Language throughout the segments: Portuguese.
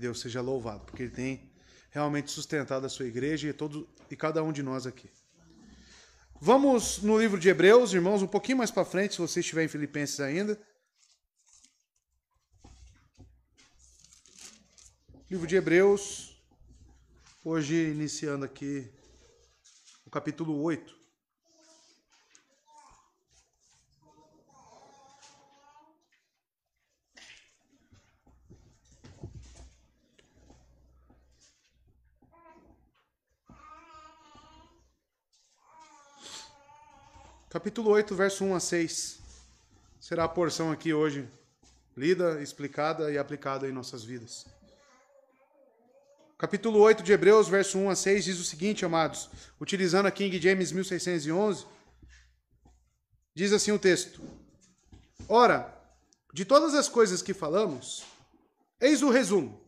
Deus seja louvado, porque ele tem realmente sustentado a sua igreja e, todo, e cada um de nós aqui. Vamos no livro de Hebreus, irmãos, um pouquinho mais para frente, se você estiver em Filipenses ainda. Livro de Hebreus, hoje iniciando aqui o capítulo 8. Capítulo 8, verso 1 a 6. Será a porção aqui hoje lida, explicada e aplicada em nossas vidas. Capítulo 8 de Hebreus, verso 1 a 6 diz o seguinte, amados, utilizando a King James 1611, diz assim o texto: Ora, de todas as coisas que falamos, eis o resumo.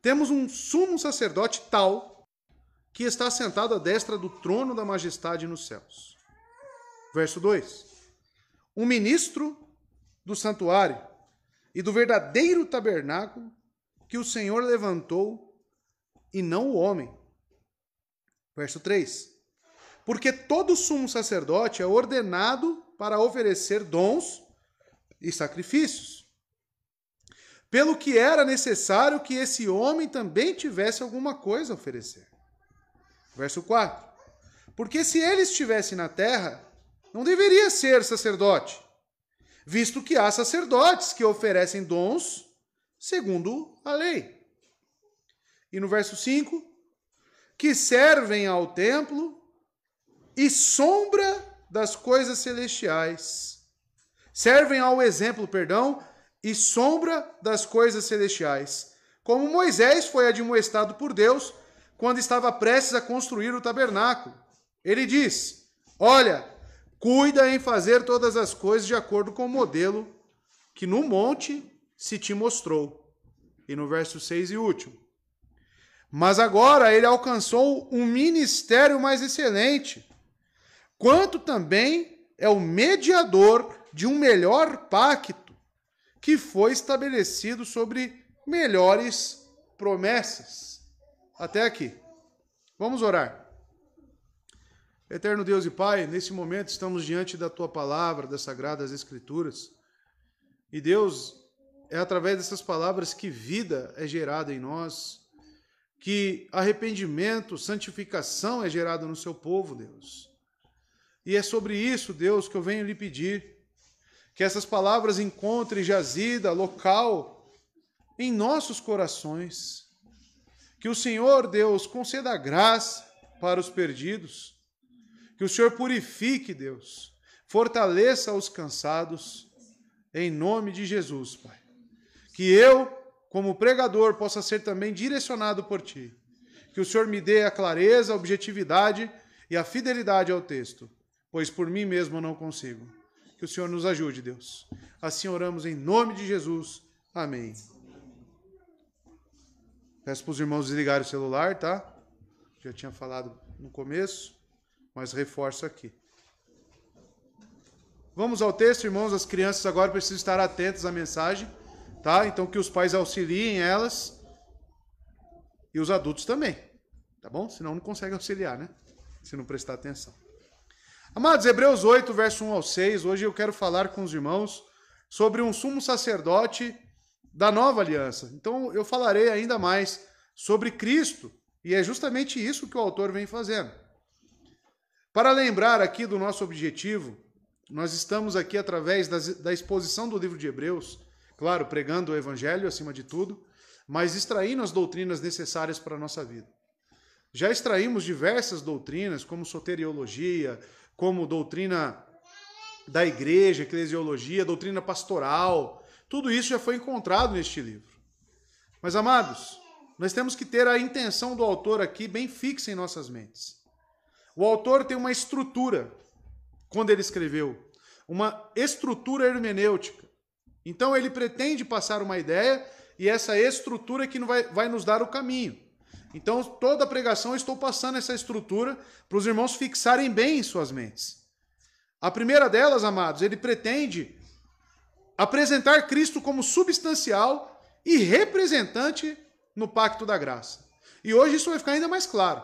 Temos um sumo sacerdote tal que está sentado à destra do trono da majestade nos céus Verso 2: Um ministro do santuário e do verdadeiro tabernáculo que o Senhor levantou e não o homem. Verso 3: Porque todo sumo sacerdote é ordenado para oferecer dons e sacrifícios. Pelo que era necessário que esse homem também tivesse alguma coisa a oferecer. Verso 4: Porque se ele estivesse na terra, não deveria ser sacerdote, visto que há sacerdotes que oferecem dons segundo a lei. E no verso 5, que servem ao templo e sombra das coisas celestiais. Servem ao exemplo, perdão, e sombra das coisas celestiais. Como Moisés foi admoestado por Deus quando estava prestes a construir o tabernáculo. Ele diz: Olha, cuida em fazer todas as coisas de acordo com o modelo que no monte se te mostrou. E no verso 6 e último. Mas agora ele alcançou um ministério mais excelente, quanto também é o mediador de um melhor pacto que foi estabelecido sobre melhores promessas. Até aqui. Vamos orar. Eterno Deus e Pai, nesse momento estamos diante da tua palavra, das sagradas escrituras. E Deus, é através dessas palavras que vida é gerada em nós, que arrependimento, santificação é gerada no seu povo, Deus. E é sobre isso, Deus, que eu venho lhe pedir que essas palavras encontrem jazida, local em nossos corações. Que o Senhor, Deus, conceda graça para os perdidos que o Senhor purifique, Deus. Fortaleça os cansados, em nome de Jesus, Pai. Que eu, como pregador, possa ser também direcionado por Ti. Que o Senhor me dê a clareza, a objetividade e a fidelidade ao texto, pois por mim mesmo eu não consigo. Que o Senhor nos ajude, Deus. Assim oramos em nome de Jesus. Amém. Peço para os irmãos desligarem o celular, tá? Já tinha falado no começo mas reforço aqui. Vamos ao texto, irmãos. As crianças agora precisam estar atentas à mensagem, tá? Então que os pais auxiliem elas e os adultos também, tá bom? Senão não consegue auxiliar, né? Se não prestar atenção. Amados, Hebreus 8, verso 1 ao 6. Hoje eu quero falar com os irmãos sobre um sumo sacerdote da nova aliança. Então eu falarei ainda mais sobre Cristo, e é justamente isso que o autor vem fazendo. Para lembrar aqui do nosso objetivo, nós estamos aqui através das, da exposição do livro de Hebreus, claro, pregando o Evangelho acima de tudo, mas extraindo as doutrinas necessárias para a nossa vida. Já extraímos diversas doutrinas, como soteriologia, como doutrina da igreja, eclesiologia, doutrina pastoral. Tudo isso já foi encontrado neste livro. Mas, amados, nós temos que ter a intenção do autor aqui bem fixa em nossas mentes. O autor tem uma estrutura quando ele escreveu, uma estrutura hermenêutica. Então ele pretende passar uma ideia e essa estrutura que vai, vai nos dar o caminho. Então, toda a pregação eu estou passando essa estrutura para os irmãos fixarem bem em suas mentes. A primeira delas, amados, ele pretende apresentar Cristo como substancial e representante no pacto da graça. E hoje isso vai ficar ainda mais claro.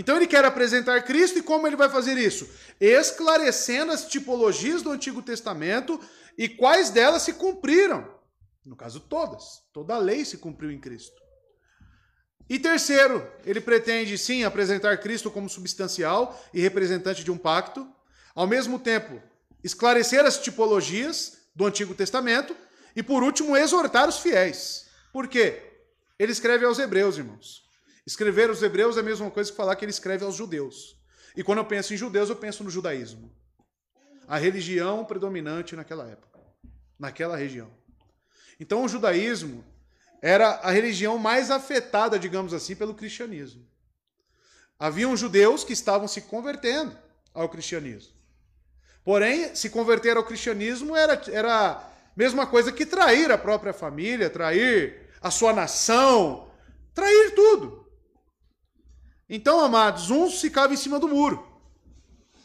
Então ele quer apresentar Cristo e como ele vai fazer isso? Esclarecendo as tipologias do Antigo Testamento e quais delas se cumpriram. No caso, todas. Toda a lei se cumpriu em Cristo. E terceiro, ele pretende sim apresentar Cristo como substancial e representante de um pacto, ao mesmo tempo esclarecer as tipologias do Antigo Testamento e, por último, exortar os fiéis. Por quê? Ele escreve aos Hebreus, irmãos. Escrever aos hebreus é a mesma coisa que falar que ele escreve aos judeus. E quando eu penso em judeus, eu penso no judaísmo. A religião predominante naquela época, naquela região. Então o judaísmo era a religião mais afetada, digamos assim, pelo cristianismo. Haviam judeus que estavam se convertendo ao cristianismo. Porém, se converter ao cristianismo era, era a mesma coisa que trair a própria família, trair a sua nação, trair tudo. Então, amados, uns ficavam em cima do muro.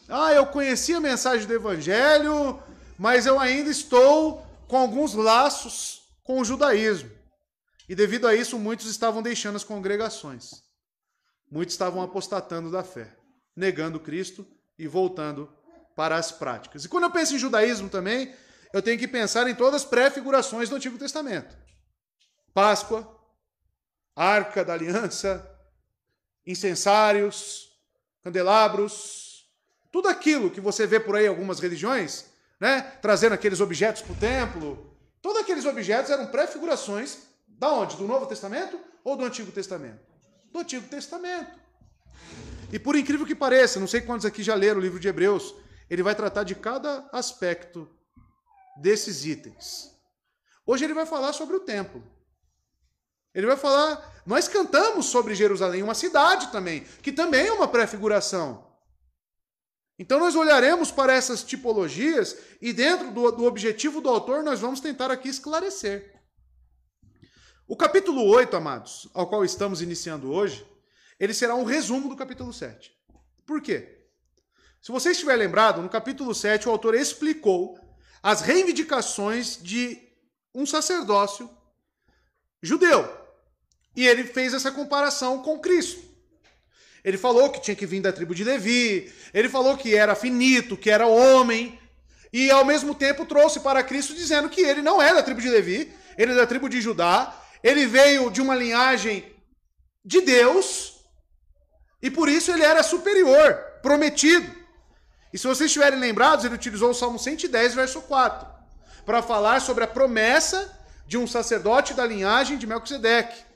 Ah, eu conheci a mensagem do evangelho, mas eu ainda estou com alguns laços com o judaísmo. E devido a isso, muitos estavam deixando as congregações. Muitos estavam apostatando da fé, negando Cristo e voltando para as práticas. E quando eu penso em judaísmo também, eu tenho que pensar em todas as pré-figurações do Antigo Testamento: Páscoa, Arca da Aliança, incensários, candelabros, tudo aquilo que você vê por aí algumas religiões, né? Trazendo aqueles objetos para o templo. Todos aqueles objetos eram prefigurações da onde? Do Novo Testamento ou do Antigo Testamento? Do Antigo Testamento. E por incrível que pareça, não sei quantos aqui já leram o livro de Hebreus, ele vai tratar de cada aspecto desses itens. Hoje ele vai falar sobre o templo. Ele vai falar: nós cantamos sobre Jerusalém, uma cidade também, que também é uma prefiguração. Então nós olharemos para essas tipologias e, dentro do, do objetivo do autor, nós vamos tentar aqui esclarecer. O capítulo 8, amados, ao qual estamos iniciando hoje, ele será um resumo do capítulo 7. Por quê? Se você estiver lembrado, no capítulo 7 o autor explicou as reivindicações de um sacerdócio judeu, e ele fez essa comparação com Cristo. Ele falou que tinha que vir da tribo de Levi, ele falou que era finito, que era homem, e ao mesmo tempo trouxe para Cristo dizendo que ele não é da tribo de Levi, ele é da tribo de Judá, ele veio de uma linhagem de Deus, e por isso ele era superior, prometido. E se vocês estiverem lembrados, ele utilizou o Salmo 110, verso 4, para falar sobre a promessa de um sacerdote da linhagem de Melquisedeque.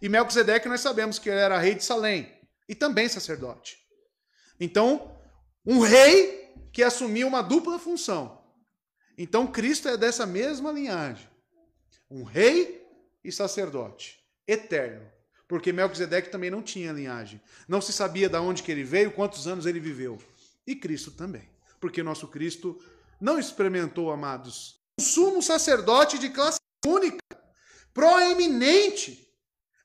E Melquisedeque nós sabemos que ele era rei de Salém e também sacerdote. Então, um rei que assumiu uma dupla função. Então, Cristo é dessa mesma linhagem. Um rei e sacerdote eterno. Porque Melquisedeque também não tinha linhagem. Não se sabia de onde que ele veio, quantos anos ele viveu. E Cristo também. Porque nosso Cristo não experimentou, amados, um sumo sacerdote de classe única, proeminente,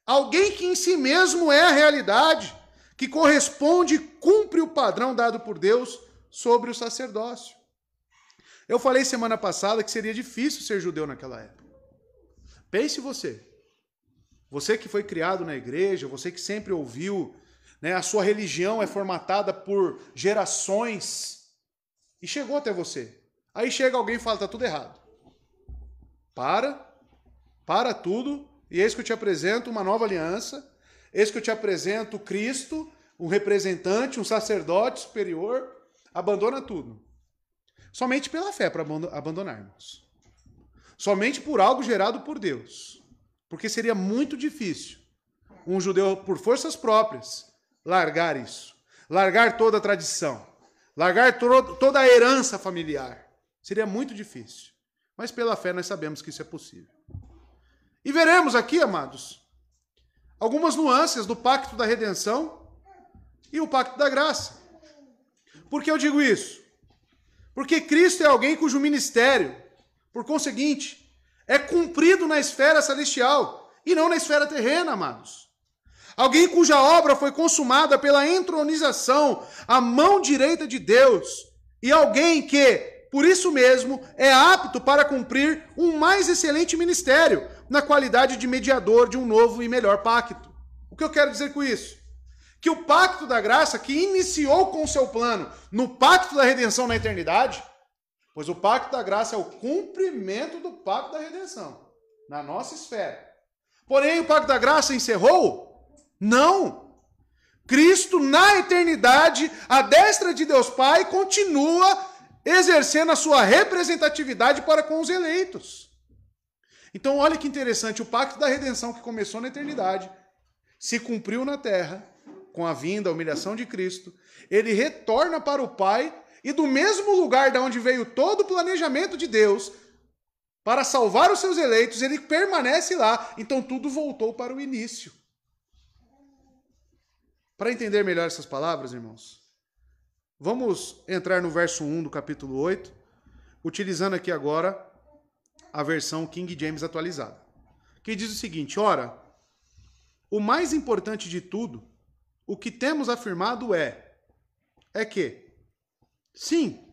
Alguém que em si mesmo é a realidade, que corresponde e cumpre o padrão dado por Deus sobre o sacerdócio. Eu falei semana passada que seria difícil ser judeu naquela época. Pense você. Você que foi criado na igreja, você que sempre ouviu, né, a sua religião é formatada por gerações e chegou até você. Aí chega alguém e fala: tá tudo errado. Para, para tudo e eis que eu te apresento uma nova aliança, eis que eu te apresento Cristo, um representante, um sacerdote superior. Abandona tudo. Somente pela fé para abandonarmos. Somente por algo gerado por Deus. Porque seria muito difícil um judeu, por forças próprias, largar isso. Largar toda a tradição. Largar to toda a herança familiar. Seria muito difícil. Mas pela fé nós sabemos que isso é possível. E veremos aqui, amados, algumas nuances do pacto da redenção e o pacto da graça. Por que eu digo isso? Porque Cristo é alguém cujo ministério, por conseguinte, é cumprido na esfera celestial e não na esfera terrena, amados. Alguém cuja obra foi consumada pela entronização à mão direita de Deus, e alguém que, por isso mesmo, é apto para cumprir um mais excelente ministério, na qualidade de mediador de um novo e melhor pacto. O que eu quero dizer com isso? Que o pacto da graça, que iniciou com seu plano no pacto da redenção na eternidade, pois o pacto da graça é o cumprimento do pacto da redenção na nossa esfera. Porém, o pacto da graça encerrou? Não! Cristo, na eternidade, à destra de Deus Pai, continua exercendo a sua representatividade para com os eleitos. Então, olha que interessante, o pacto da redenção que começou na eternidade se cumpriu na terra com a vinda, a humilhação de Cristo. Ele retorna para o Pai e do mesmo lugar da onde veio todo o planejamento de Deus para salvar os seus eleitos, ele permanece lá. Então tudo voltou para o início. Para entender melhor essas palavras, irmãos, vamos entrar no verso 1 do capítulo 8, utilizando aqui agora a versão King James atualizada, que diz o seguinte: ora, o mais importante de tudo, o que temos afirmado é, é que, sim,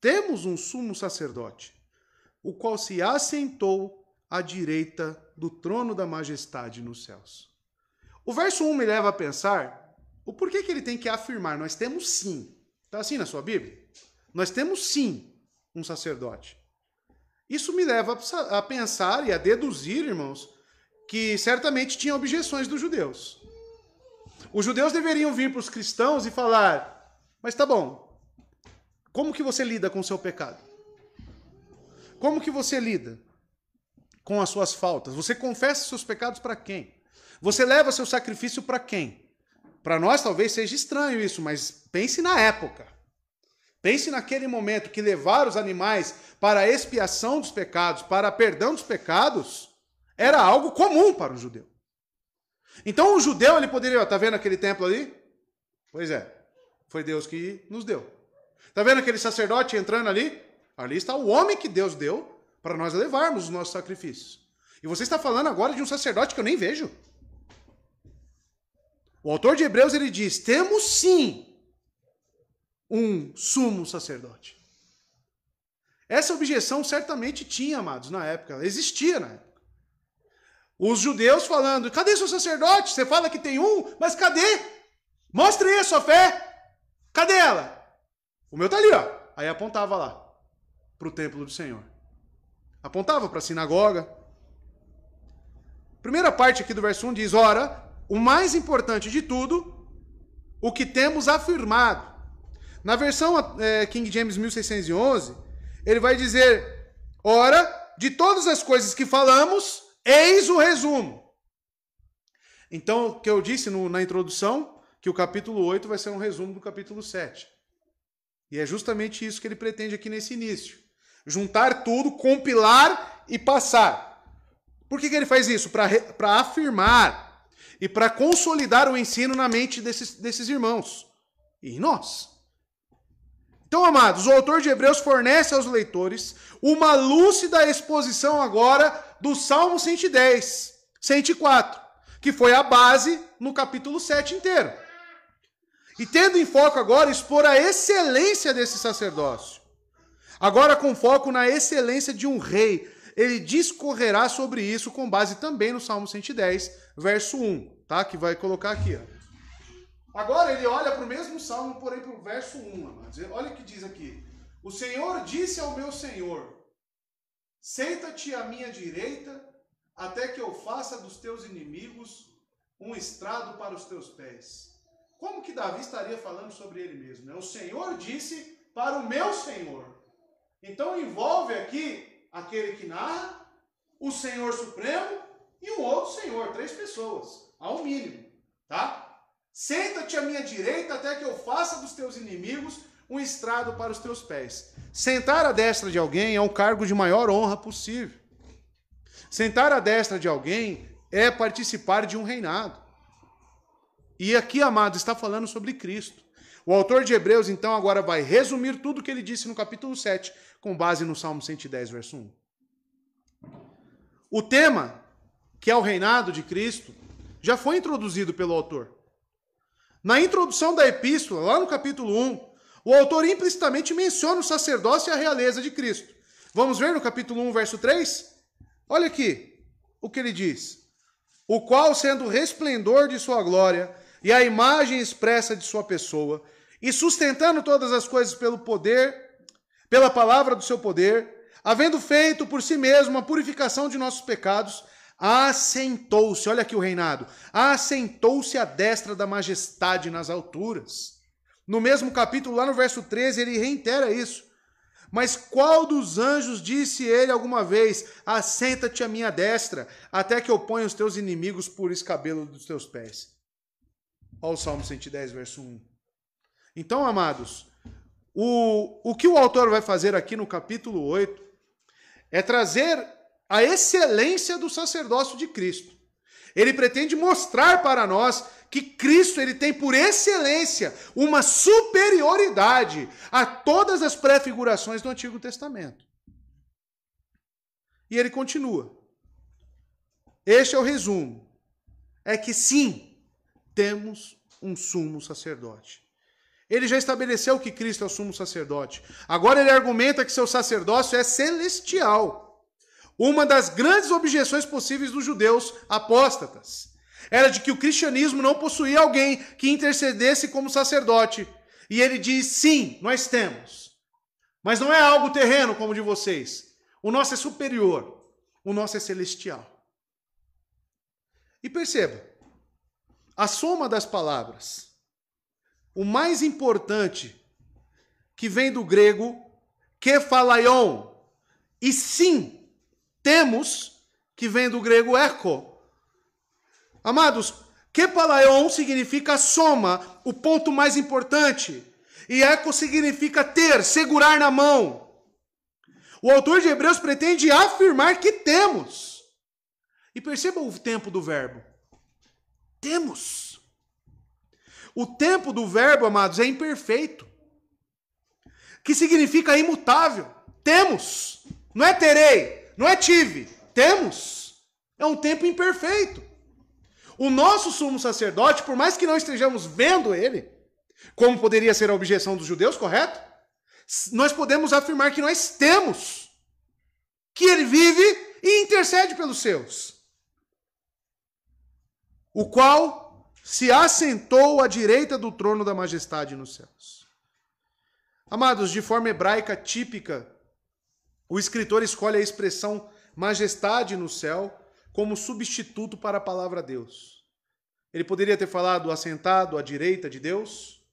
temos um sumo sacerdote, o qual se assentou à direita do trono da majestade nos céus. O verso 1 me leva a pensar o porquê que ele tem que afirmar, nós temos sim. Está assim na sua Bíblia? Nós temos sim um sacerdote. Isso me leva a pensar e a deduzir, irmãos, que certamente tinha objeções dos judeus. Os judeus deveriam vir para os cristãos e falar: Mas tá bom, como que você lida com o seu pecado? Como que você lida com as suas faltas? Você confessa seus pecados para quem? Você leva seu sacrifício para quem? Para nós talvez seja estranho isso, mas pense na época. Pense naquele momento que levar os animais para a expiação dos pecados, para perdão dos pecados, era algo comum para o judeu. Então o judeu ele poderia, está tá vendo aquele templo ali? Pois é, foi Deus que nos deu. Tá vendo aquele sacerdote entrando ali? Ali está o homem que Deus deu para nós levarmos os nossos sacrifícios. E você está falando agora de um sacerdote que eu nem vejo. O autor de Hebreus ele diz: "Temos sim um sumo sacerdote. Essa objeção certamente tinha, amados, na época, existia na época. Os judeus falando: cadê seu sacerdote? Você fala que tem um, mas cadê? Mostre aí a sua fé. Cadê ela? O meu está ali, ó. Aí apontava lá para o templo do Senhor. Apontava para a sinagoga. Primeira parte aqui do verso 1 diz: Ora, o mais importante de tudo, o que temos afirmado, na versão é, King James 1611, ele vai dizer: Ora, de todas as coisas que falamos, eis o resumo. Então, o que eu disse no, na introdução, que o capítulo 8 vai ser um resumo do capítulo 7. E é justamente isso que ele pretende aqui nesse início: juntar tudo, compilar e passar. Por que, que ele faz isso? Para afirmar e para consolidar o ensino na mente desses, desses irmãos e em nós. Então, amados, o autor de Hebreus fornece aos leitores uma lúcida exposição agora do Salmo 110, 104, que foi a base no capítulo 7 inteiro. E tendo em foco agora expor a excelência desse sacerdócio. Agora com foco na excelência de um rei, ele discorrerá sobre isso com base também no Salmo 110, verso 1, tá? Que vai colocar aqui, ó. Agora ele olha para o mesmo salmo, porém para o verso 1, Olha o que diz aqui. O Senhor disse ao meu Senhor: Senta-te à minha direita, até que eu faça dos teus inimigos um estrado para os teus pés. Como que Davi estaria falando sobre ele mesmo? Né? O Senhor disse para o meu Senhor. Então envolve aqui aquele que narra, o Senhor Supremo e um outro Senhor, três pessoas, ao mínimo, tá? Senta-te à minha direita até que eu faça dos teus inimigos um estrado para os teus pés. Sentar à destra de alguém é um cargo de maior honra possível. Sentar à destra de alguém é participar de um reinado. E aqui, amado, está falando sobre Cristo. O autor de Hebreus, então, agora vai resumir tudo o que ele disse no capítulo 7, com base no Salmo 110, verso 1. O tema, que é o reinado de Cristo, já foi introduzido pelo autor. Na introdução da epístola, lá no capítulo 1, o autor implicitamente menciona o sacerdócio e a realeza de Cristo. Vamos ver no capítulo 1, verso 3? Olha aqui o que ele diz: O qual, sendo o resplendor de sua glória e a imagem expressa de sua pessoa, e sustentando todas as coisas pelo poder, pela palavra do seu poder, havendo feito por si mesmo a purificação de nossos pecados, assentou-se, olha aqui o reinado, assentou-se à destra da majestade nas alturas. No mesmo capítulo, lá no verso 13, ele reitera isso. Mas qual dos anjos disse ele alguma vez: Assenta-te à minha destra, até que eu ponha os teus inimigos por escabelo dos teus pés? Olha o Salmo 110, verso 1. Então, amados, o, o que o autor vai fazer aqui no capítulo 8 é trazer a excelência do sacerdócio de Cristo. Ele pretende mostrar para nós que Cristo ele tem por excelência uma superioridade a todas as prefigurações do Antigo Testamento. E ele continua. Este é o resumo. É que sim, temos um sumo sacerdote. Ele já estabeleceu que Cristo é o sumo sacerdote. Agora ele argumenta que seu sacerdócio é celestial. Uma das grandes objeções possíveis dos judeus apóstatas era de que o cristianismo não possuía alguém que intercedesse como sacerdote. E ele diz: sim, nós temos. Mas não é algo terreno como o de vocês. O nosso é superior. O nosso é celestial. E perceba, a soma das palavras, o mais importante que vem do grego kephalaion, e sim temos, que vem do grego eco. Amados, kepalaion significa soma, o ponto mais importante. E eco significa ter, segurar na mão. O autor de Hebreus pretende afirmar que temos. E perceba o tempo do verbo. Temos. O tempo do verbo, amados, é imperfeito. Que significa imutável. Temos. Não é terei. Não é tive, temos. É um tempo imperfeito. O nosso sumo sacerdote, por mais que não estejamos vendo ele, como poderia ser a objeção dos judeus, correto? Nós podemos afirmar que nós temos, que ele vive e intercede pelos seus, o qual se assentou à direita do trono da majestade nos céus. Amados, de forma hebraica típica o escritor escolhe a expressão majestade no céu como substituto para a palavra Deus. Ele poderia ter falado assentado à direita de Deus,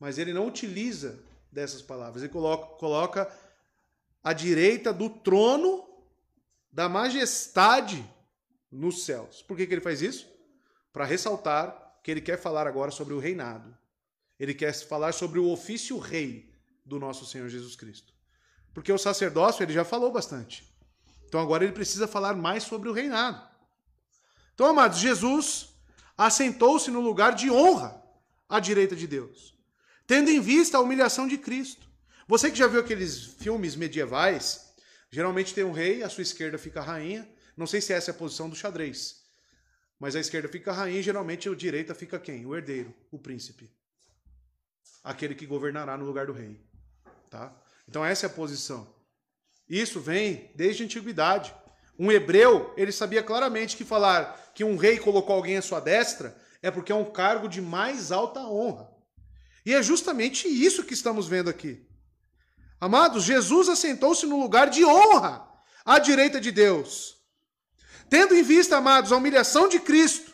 mas ele não utiliza dessas palavras. Ele coloca, coloca à direita do trono da majestade nos céus. Por que, que ele faz isso? Para ressaltar que ele quer falar agora sobre o reinado. Ele quer falar sobre o ofício rei do nosso Senhor Jesus Cristo. Porque o sacerdócio, ele já falou bastante. Então agora ele precisa falar mais sobre o reinado. Então, amados, Jesus assentou-se no lugar de honra à direita de Deus, tendo em vista a humilhação de Cristo. Você que já viu aqueles filmes medievais, geralmente tem um rei, à sua esquerda fica a rainha. Não sei se essa é a posição do xadrez, mas à esquerda fica a rainha e geralmente a direita fica quem? O herdeiro, o príncipe. Aquele que governará no lugar do rei. Tá? Então essa é a posição. Isso vem desde a antiguidade. Um hebreu, ele sabia claramente que falar que um rei colocou alguém à sua destra é porque é um cargo de mais alta honra. E é justamente isso que estamos vendo aqui. Amados, Jesus assentou-se no lugar de honra à direita de Deus. Tendo em vista, amados, a humilhação de Cristo,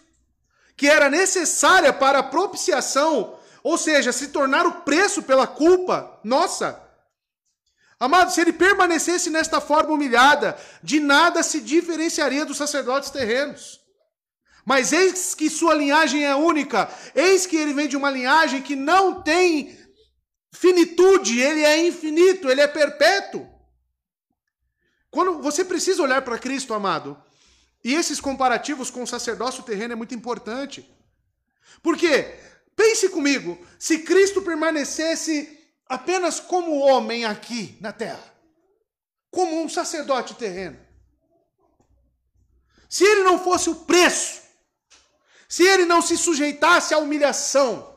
que era necessária para a propiciação, ou seja, se tornar o preço pela culpa nossa, Amado, se ele permanecesse nesta forma humilhada, de nada se diferenciaria dos sacerdotes terrenos. Mas eis que sua linhagem é única, eis que ele vem de uma linhagem que não tem finitude, ele é infinito, ele é perpétuo. Quando você precisa olhar para Cristo, amado, e esses comparativos com o sacerdócio terreno é muito importante. Porque pense comigo, se Cristo permanecesse apenas como homem aqui na terra, como um sacerdote terreno. Se ele não fosse o preço, se ele não se sujeitasse à humilhação,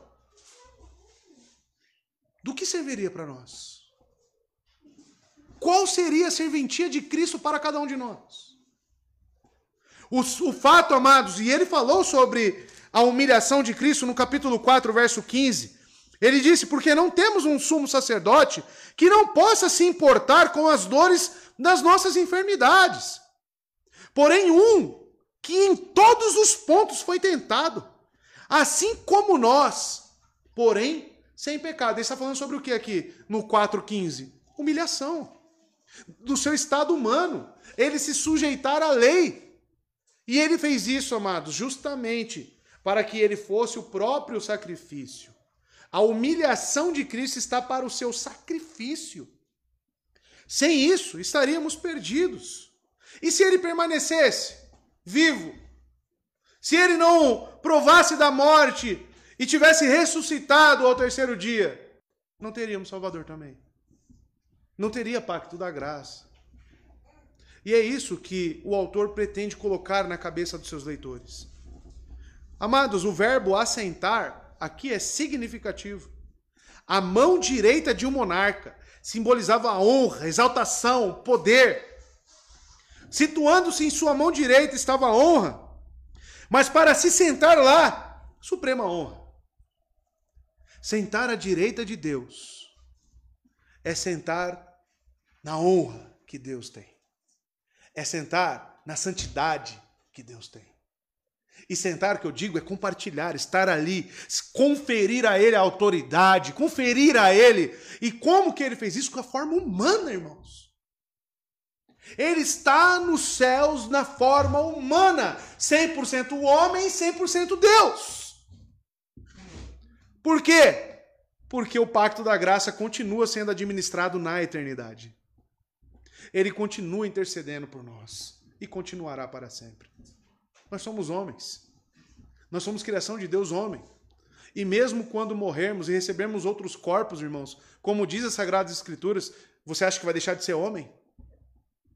do que serviria para nós? Qual seria a serventia de Cristo para cada um de nós? O, o fato, amados, e ele falou sobre a humilhação de Cristo no capítulo 4, verso 15 ele disse: porque não temos um sumo sacerdote que não possa se importar com as dores das nossas enfermidades. Porém, um que em todos os pontos foi tentado, assim como nós, porém sem pecado. Ele está falando sobre o que aqui no 4,15? Humilhação. Do seu estado humano. Ele se sujeitar à lei. E ele fez isso, amados, justamente para que ele fosse o próprio sacrifício a humilhação de Cristo está para o seu sacrifício. Sem isso, estaríamos perdidos. E se ele permanecesse vivo? Se ele não provasse da morte e tivesse ressuscitado ao terceiro dia, não teríamos Salvador também. Não teria pacto da graça. E é isso que o autor pretende colocar na cabeça dos seus leitores. Amados, o verbo assentar aqui é significativo. A mão direita de um monarca simbolizava a honra, exaltação, poder. Situando-se em sua mão direita estava a honra, mas para se sentar lá, suprema honra. Sentar à direita de Deus é sentar na honra que Deus tem, é sentar na santidade que Deus tem. E sentar, que eu digo, é compartilhar, estar ali, conferir a ele a autoridade, conferir a ele. E como que ele fez isso? Com a forma humana, irmãos. Ele está nos céus na forma humana, 100% homem, 100% Deus. Por quê? Porque o pacto da graça continua sendo administrado na eternidade. Ele continua intercedendo por nós e continuará para sempre. Nós somos homens. Nós somos criação de Deus homem. E mesmo quando morrermos e recebermos outros corpos, irmãos, como diz as Sagradas Escrituras, você acha que vai deixar de ser homem?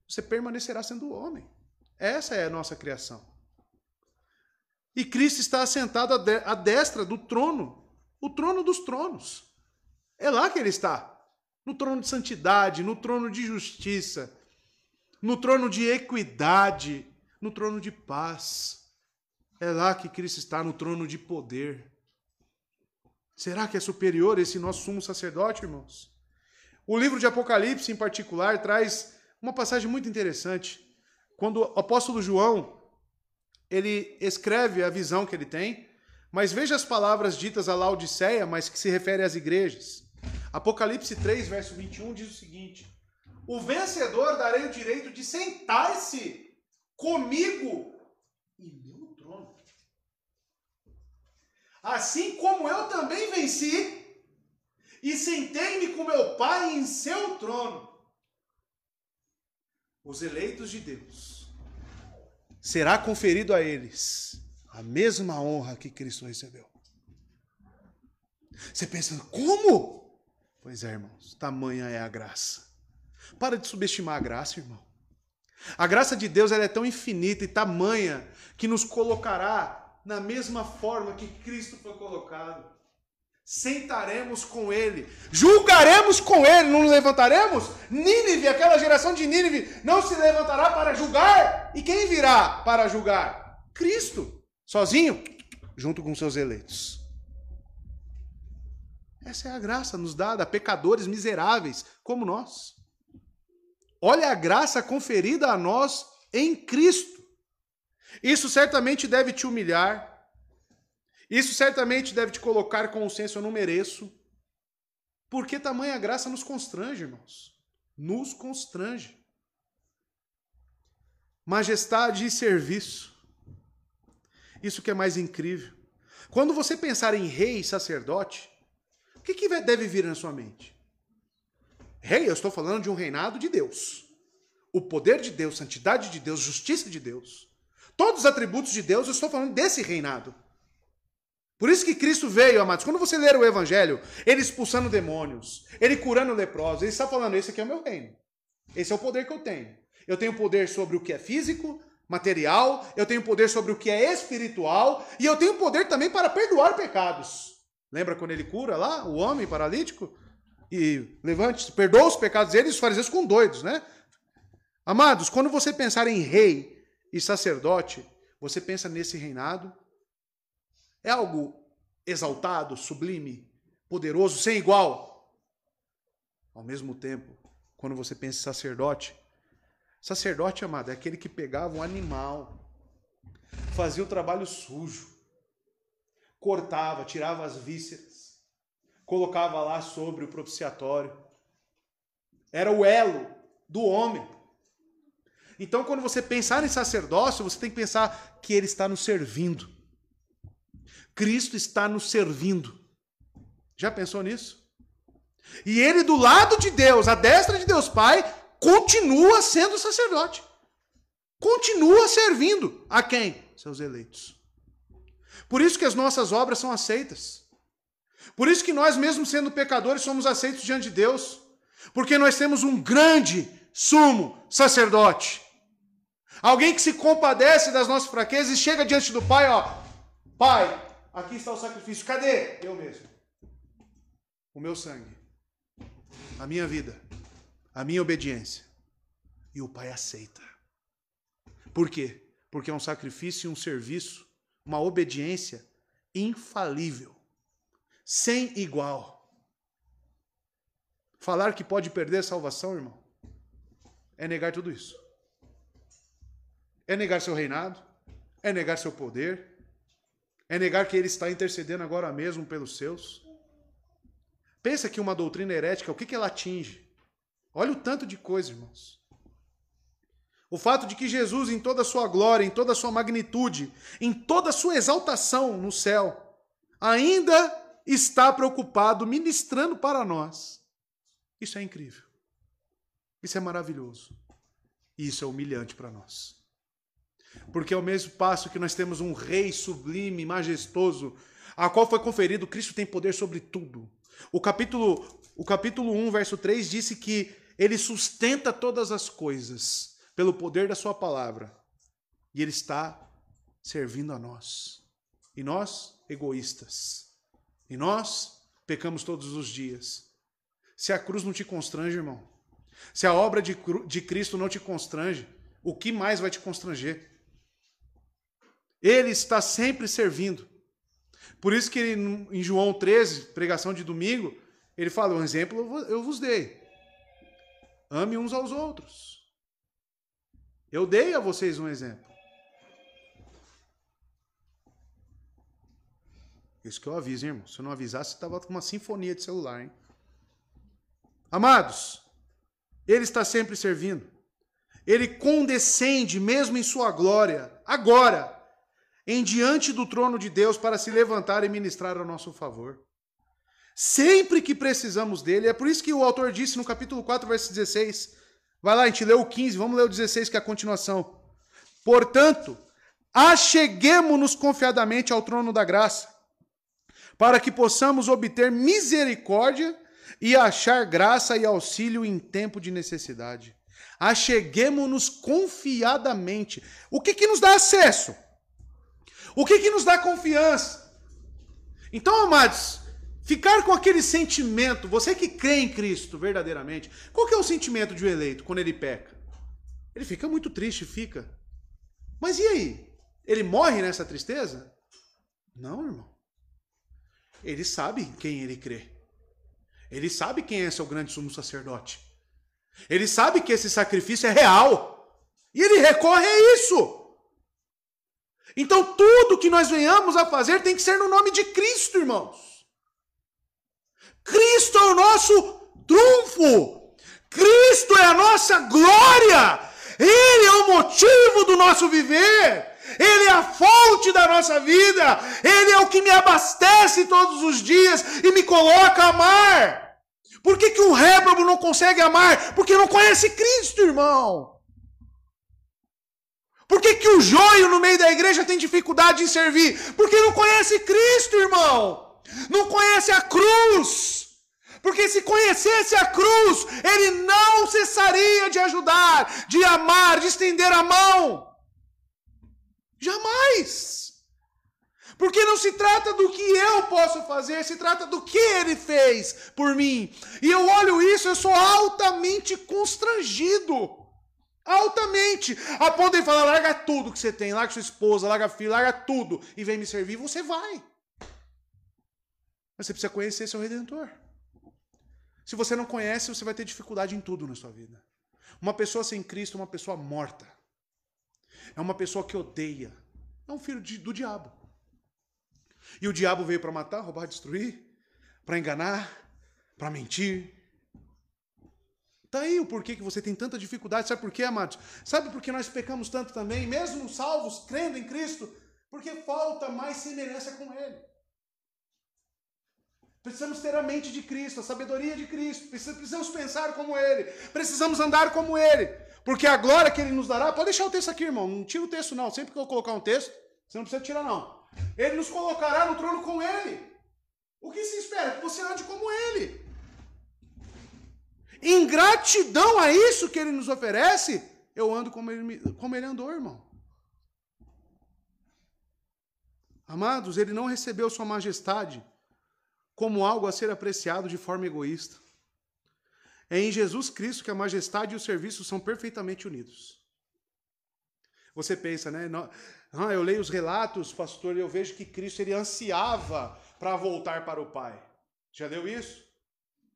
Você permanecerá sendo homem. Essa é a nossa criação. E Cristo está assentado à destra do trono, o trono dos tronos. É lá que ele está. No trono de santidade, no trono de justiça, no trono de equidade, no trono de paz. É lá que Cristo está no trono de poder. Será que é superior esse nosso sumo sacerdote, irmãos? O livro de Apocalipse, em particular, traz uma passagem muito interessante. Quando o apóstolo João ele escreve a visão que ele tem, mas veja as palavras ditas à Laodiceia, mas que se refere às igrejas. Apocalipse 3, verso 21 diz o seguinte: O vencedor darei o direito de sentar-se comigo e meu trono. Assim como eu também venci e sentei-me com meu Pai em seu trono. Os eleitos de Deus será conferido a eles a mesma honra que Cristo recebeu. Você pensa, como? Pois é, irmãos, tamanha é a graça. Para de subestimar a graça, irmão. A graça de Deus é tão infinita e tamanha que nos colocará na mesma forma que Cristo foi colocado. Sentaremos com Ele, julgaremos com Ele, não levantaremos? Nínive, aquela geração de Nínive, não se levantará para julgar. E quem virá para julgar? Cristo, sozinho, junto com seus eleitos. Essa é a graça nos dada a pecadores miseráveis como nós. Olha a graça conferida a nós em Cristo. Isso certamente deve te humilhar. Isso certamente deve te colocar com o senso eu não mereço. Porque tamanha graça nos constrange, irmãos. Nos constrange. Majestade e serviço. Isso que é mais incrível. Quando você pensar em rei e sacerdote, o que, que deve vir na sua mente? Rei, eu estou falando de um reinado de Deus. O poder de Deus, santidade de Deus, justiça de Deus. Todos os atributos de Deus, eu estou falando desse reinado. Por isso que Cristo veio, amados. Quando você ler o Evangelho, ele expulsando demônios, ele curando leprosos, ele está falando: esse aqui é o meu reino. Esse é o poder que eu tenho. Eu tenho poder sobre o que é físico, material, eu tenho poder sobre o que é espiritual, e eu tenho poder também para perdoar pecados. Lembra quando ele cura lá o homem paralítico? e levante, perdoa os pecados deles, os fariseus com doidos, né? Amados, quando você pensar em rei e sacerdote, você pensa nesse reinado? É algo exaltado, sublime, poderoso, sem igual. Ao mesmo tempo, quando você pensa em sacerdote, sacerdote, amado, é aquele que pegava um animal, fazia o trabalho sujo, cortava, tirava as vísceras, colocava lá sobre o propiciatório. Era o elo do homem. Então, quando você pensar em sacerdócio, você tem que pensar que ele está nos servindo. Cristo está nos servindo. Já pensou nisso? E ele, do lado de Deus, à destra de Deus Pai, continua sendo sacerdote. Continua servindo a quem? Seus eleitos. Por isso que as nossas obras são aceitas. Por isso que nós, mesmo sendo pecadores, somos aceitos diante de Deus, porque nós temos um grande sumo sacerdote. Alguém que se compadece das nossas fraquezas e chega diante do Pai, ó, Pai, aqui está o sacrifício. Cadê? Eu mesmo. O meu sangue, a minha vida, a minha obediência. E o Pai aceita. Por quê? Porque é um sacrifício e um serviço, uma obediência infalível sem igual. Falar que pode perder a salvação, irmão, é negar tudo isso. É negar seu reinado, é negar seu poder, é negar que ele está intercedendo agora mesmo pelos seus. Pensa que uma doutrina herética, o que, que ela atinge? Olha o tanto de coisa, irmãos. O fato de que Jesus, em toda a sua glória, em toda a sua magnitude, em toda a sua exaltação no céu, ainda está preocupado ministrando para nós. Isso é incrível. Isso é maravilhoso. E isso é humilhante para nós. Porque ao é mesmo passo que nós temos um rei sublime, majestoso, a qual foi conferido, Cristo tem poder sobre tudo. O capítulo, o capítulo 1, verso 3 disse que ele sustenta todas as coisas pelo poder da sua palavra. E ele está servindo a nós. E nós, egoístas, e nós pecamos todos os dias. Se a cruz não te constrange, irmão, se a obra de, de Cristo não te constrange, o que mais vai te constranger? Ele está sempre servindo. Por isso que ele, em João 13, pregação de domingo, ele fala: um exemplo eu vos dei. Ame uns aos outros. Eu dei a vocês um exemplo. Isso que eu aviso, irmão. Se eu não avisasse, você estava com uma sinfonia de celular, hein? Amados, ele está sempre servindo. Ele condescende, mesmo em sua glória, agora, em diante do trono de Deus, para se levantar e ministrar a nosso favor. Sempre que precisamos dele. É por isso que o autor disse no capítulo 4, verso 16. Vai lá, a gente leu o 15, vamos ler o 16, que é a continuação. Portanto, acheguemo-nos confiadamente ao trono da graça para que possamos obter misericórdia e achar graça e auxílio em tempo de necessidade. Acheguemos-nos confiadamente. O que, que nos dá acesso? O que, que nos dá confiança? Então, amados, ficar com aquele sentimento, você que crê em Cristo verdadeiramente, qual que é o sentimento de um eleito quando ele peca? Ele fica muito triste, fica. Mas e aí? Ele morre nessa tristeza? Não, irmão ele sabe quem ele crê. Ele sabe quem é seu grande sumo sacerdote. Ele sabe que esse sacrifício é real. E ele recorre a isso. Então, tudo que nós venhamos a fazer tem que ser no nome de Cristo, irmãos. Cristo é o nosso trunfo. Cristo é a nossa glória. Ele é o motivo do nosso viver. Ele é a fonte da nossa vida, Ele é o que me abastece todos os dias e me coloca a amar. Por que, que o réprobo não consegue amar? Porque não conhece Cristo, irmão. Por que, que o joio no meio da igreja tem dificuldade em servir? Porque não conhece Cristo, irmão. Não conhece a cruz. Porque se conhecesse a cruz, ele não cessaria de ajudar, de amar, de estender a mão. Jamais! Porque não se trata do que eu posso fazer, se trata do que ele fez por mim. E eu olho isso, eu sou altamente constrangido. Altamente. A ponto de falar, larga tudo que você tem, larga sua esposa, larga filho, larga tudo e vem me servir, você vai. Mas você precisa conhecer seu redentor. Se você não conhece, você vai ter dificuldade em tudo na sua vida. Uma pessoa sem Cristo é uma pessoa morta é uma pessoa que odeia, é um filho de, do diabo. E o diabo veio para matar, roubar, destruir, para enganar, para mentir. Tá aí o porquê que você tem tanta dificuldade. Sabe por quê, amados? Sabe por que nós pecamos tanto também, mesmo salvos, crendo em Cristo? Porque falta mais semelhança com Ele. Precisamos ter a mente de Cristo, a sabedoria de Cristo. Precisamos pensar como Ele. Precisamos andar como Ele. Porque a glória que ele nos dará. Pode deixar o texto aqui, irmão. Não tira o texto, não. Sempre que eu colocar um texto, você não precisa tirar, não. Ele nos colocará no trono com ele. O que se espera? Que você ande como ele. Em gratidão a isso que ele nos oferece, eu ando como ele, como ele andou, irmão. Amados, ele não recebeu Sua Majestade como algo a ser apreciado de forma egoísta. É em Jesus Cristo que a majestade e o serviço são perfeitamente unidos. Você pensa, né? Ah, eu leio os relatos, pastor, e eu vejo que Cristo ele ansiava para voltar para o Pai. Já leu isso?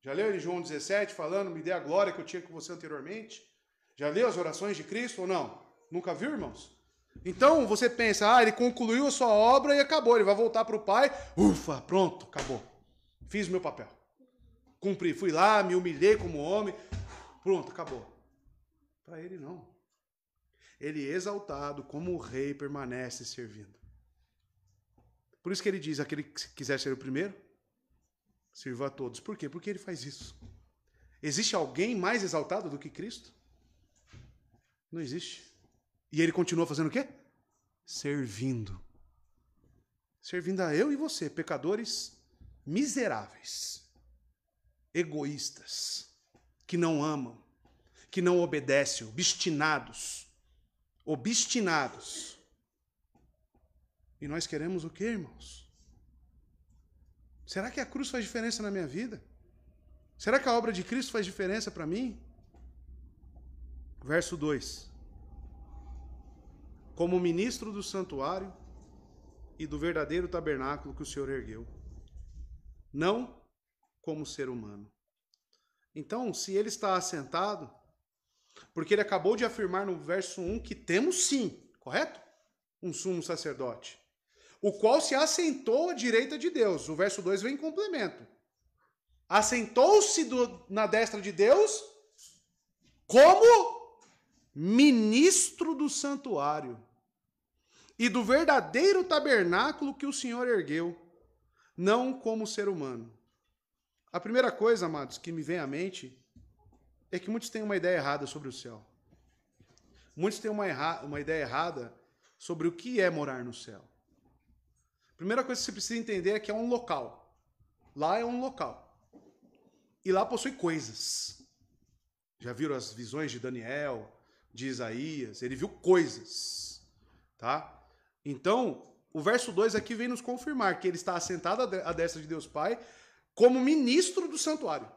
Já leu em João 17 falando, me dê a glória que eu tinha com você anteriormente? Já leu as orações de Cristo ou não? Nunca viu, irmãos? Então você pensa, ah, ele concluiu a sua obra e acabou, ele vai voltar para o Pai, ufa, pronto, acabou. Fiz meu papel cumpri, fui lá, me humilhei como homem, pronto, acabou. Para ele não. Ele exaltado como o rei permanece servindo. Por isso que ele diz: aquele que quiser ser o primeiro, sirva a todos. Por quê? Porque ele faz isso. Existe alguém mais exaltado do que Cristo? Não existe. E ele continua fazendo o quê? Servindo. Servindo a eu e você, pecadores miseráveis egoístas, que não amam, que não obedecem, obstinados. Obstinados. E nós queremos o que, irmãos? Será que a cruz faz diferença na minha vida? Será que a obra de Cristo faz diferença para mim? Verso 2: Como ministro do santuário e do verdadeiro tabernáculo que o Senhor ergueu, não como ser humano. Então, se ele está assentado, porque ele acabou de afirmar no verso 1 que temos sim, correto? Um sumo sacerdote, o qual se assentou à direita de Deus. O verso 2 vem em complemento. Assentou-se na destra de Deus como ministro do santuário e do verdadeiro tabernáculo que o Senhor ergueu, não como ser humano, a primeira coisa, amados, que me vem à mente é que muitos têm uma ideia errada sobre o céu. Muitos têm uma, erra uma ideia errada sobre o que é morar no céu. A primeira coisa que você precisa entender é que é um local. Lá é um local. E lá possui coisas. Já viram as visões de Daniel, de Isaías? Ele viu coisas. Tá? Então, o verso 2 aqui vem nos confirmar que ele está assentado à destra de Deus Pai como ministro do santuário.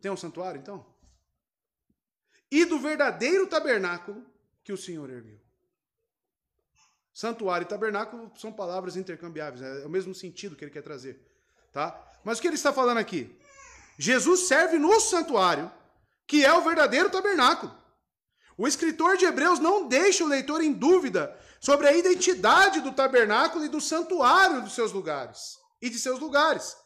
Tem um santuário, então? E do verdadeiro tabernáculo que o Senhor ergueu. Santuário e tabernáculo são palavras intercambiáveis, é, é o mesmo sentido que ele quer trazer, tá? Mas o que ele está falando aqui? Jesus serve no santuário, que é o verdadeiro tabernáculo. O escritor de Hebreus não deixa o leitor em dúvida sobre a identidade do tabernáculo e do santuário dos seus lugares e de seus lugares.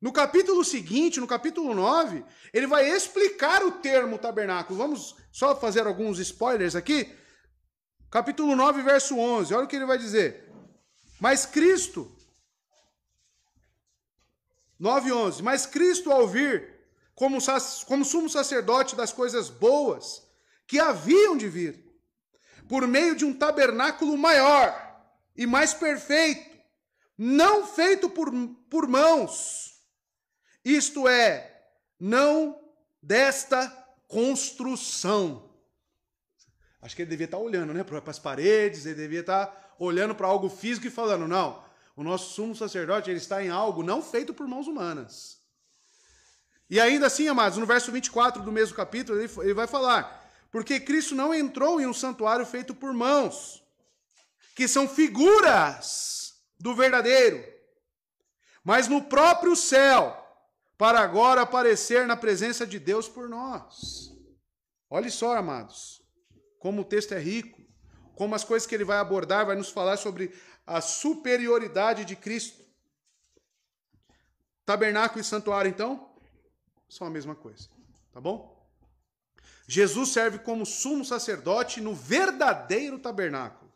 No capítulo seguinte, no capítulo 9, ele vai explicar o termo tabernáculo. Vamos só fazer alguns spoilers aqui. Capítulo 9, verso 11. Olha o que ele vai dizer. Mas Cristo 11. Mas Cristo ao vir como, como sumo sacerdote das coisas boas que haviam de vir, por meio de um tabernáculo maior e mais perfeito, não feito por, por mãos, isto é, não desta construção. Acho que ele devia estar tá olhando né, para as paredes, ele devia estar tá olhando para algo físico e falando: não, o nosso sumo sacerdote ele está em algo não feito por mãos humanas. E ainda assim, amados, no verso 24 do mesmo capítulo, ele, ele vai falar: porque Cristo não entrou em um santuário feito por mãos, que são figuras do verdadeiro, mas no próprio céu, para agora aparecer na presença de Deus por nós. Olhe só, amados, como o texto é rico, como as coisas que ele vai abordar, vai nos falar sobre a superioridade de Cristo. Tabernáculo e santuário, então, são a mesma coisa, tá bom? Jesus serve como sumo sacerdote no verdadeiro tabernáculo.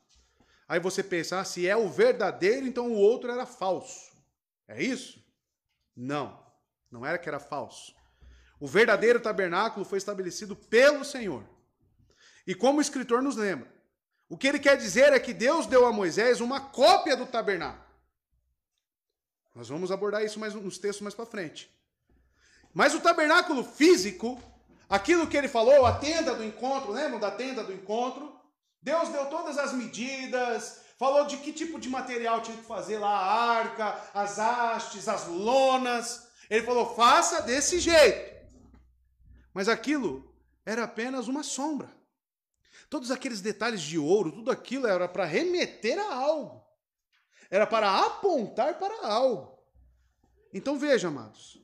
Aí você pensa, ah, se é o verdadeiro, então o outro era falso. É isso? Não. Não era que era falso. O verdadeiro tabernáculo foi estabelecido pelo Senhor. E como o escritor nos lembra, o que ele quer dizer é que Deus deu a Moisés uma cópia do tabernáculo. Nós vamos abordar isso mais nos textos mais para frente. Mas o tabernáculo físico, aquilo que ele falou, a tenda do encontro, lembram da tenda do encontro? Deus deu todas as medidas, falou de que tipo de material tinha que fazer lá a arca, as hastes, as lonas. Ele falou: faça desse jeito. Mas aquilo era apenas uma sombra. Todos aqueles detalhes de ouro, tudo aquilo era para remeter a algo. Era para apontar para algo. Então veja, amados.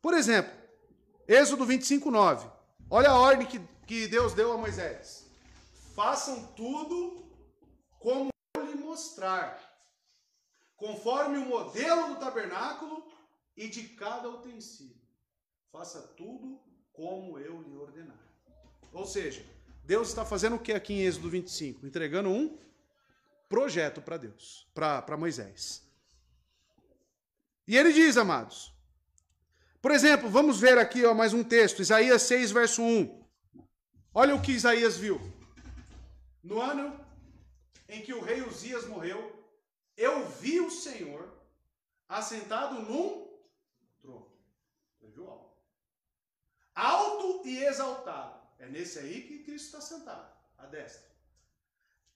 Por exemplo, Êxodo 25, 9. Olha a ordem que, que Deus deu a Moisés. Façam tudo como eu lhe mostrar. Conforme o modelo do tabernáculo e de cada utensílio. Faça tudo como eu lhe ordenar. Ou seja, Deus está fazendo o que aqui em Êxodo 25? Entregando um projeto para Deus, para Moisés. E ele diz, amados. Por exemplo, vamos ver aqui ó, mais um texto, Isaías 6, verso 1. Olha o que Isaías viu. No ano em que o rei Uzias morreu, eu vi o Senhor assentado num nível alto. Alto e exaltado. É nesse aí que Cristo está sentado, à destra.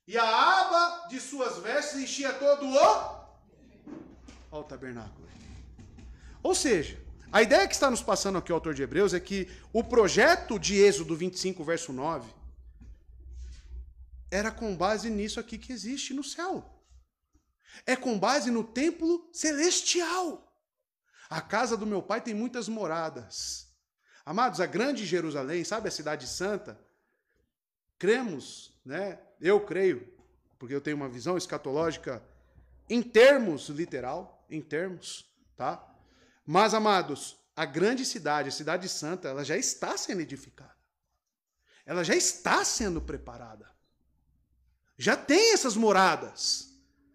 E a aba de suas vestes enchia todo o. Olha o tabernáculo. Ou seja, a ideia que está nos passando aqui o autor de Hebreus é que o projeto de Êxodo 25, verso 9, era com base nisso aqui que existe no céu. É com base no templo celestial. A casa do meu pai tem muitas moradas. Amados, a grande Jerusalém, sabe a cidade santa? Cremos, né? Eu creio, porque eu tenho uma visão escatológica em termos literal, em termos, tá? Mas amados, a grande cidade, a cidade santa, ela já está sendo edificada. Ela já está sendo preparada. Já tem essas moradas.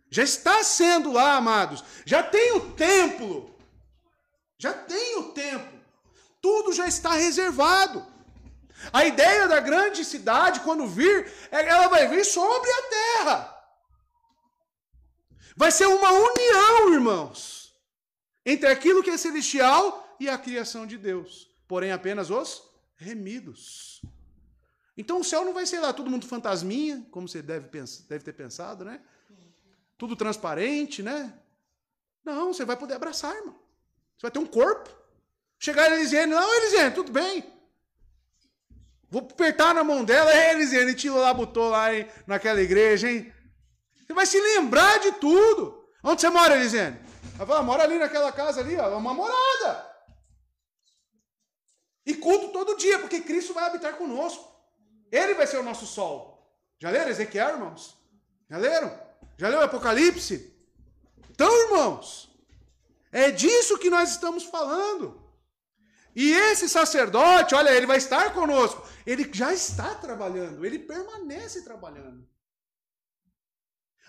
Já está sendo lá, amados. Já tem o templo. Já tem o tempo. Tudo já está reservado. A ideia da grande cidade, quando vir, é, ela vai vir sobre a terra. Vai ser uma união, irmãos, entre aquilo que é celestial e a criação de Deus. Porém, apenas os remidos. Então o céu não vai ser lá todo mundo fantasminha, como você deve, deve ter pensado, né? Tudo transparente, né? Não, você vai poder abraçar, irmão. Você vai ter um corpo. Chegar a Elisiane, não, Elisiane, tudo bem. Vou apertar na mão dela, é, Elisiane, te labutou lá hein, naquela igreja, hein? Você vai se lembrar de tudo. Onde você mora, Elisiane? Ela fala, ah, mora ali naquela casa ali, ó, é uma morada. E culto todo dia, porque Cristo vai habitar conosco. Ele vai ser o nosso sol. Já leram Ezequiel, irmãos? Já leram? Já leu Apocalipse? Então, irmãos, é disso que nós estamos falando. E esse sacerdote, olha, ele vai estar conosco. Ele já está trabalhando, ele permanece trabalhando.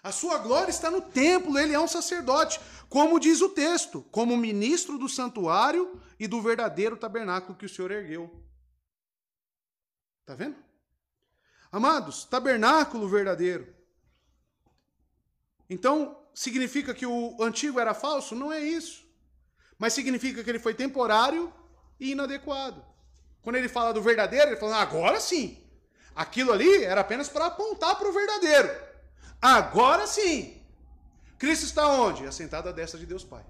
A sua glória está no templo, ele é um sacerdote, como diz o texto, como ministro do santuário e do verdadeiro tabernáculo que o Senhor ergueu. Tá vendo? Amados, tabernáculo verdadeiro. Então, significa que o antigo era falso? Não é isso. Mas significa que ele foi temporário e inadequado. Quando ele fala do verdadeiro, ele fala, ah, agora sim. Aquilo ali era apenas para apontar para o verdadeiro. Agora sim. Cristo está onde? Assentado à destra de Deus Pai,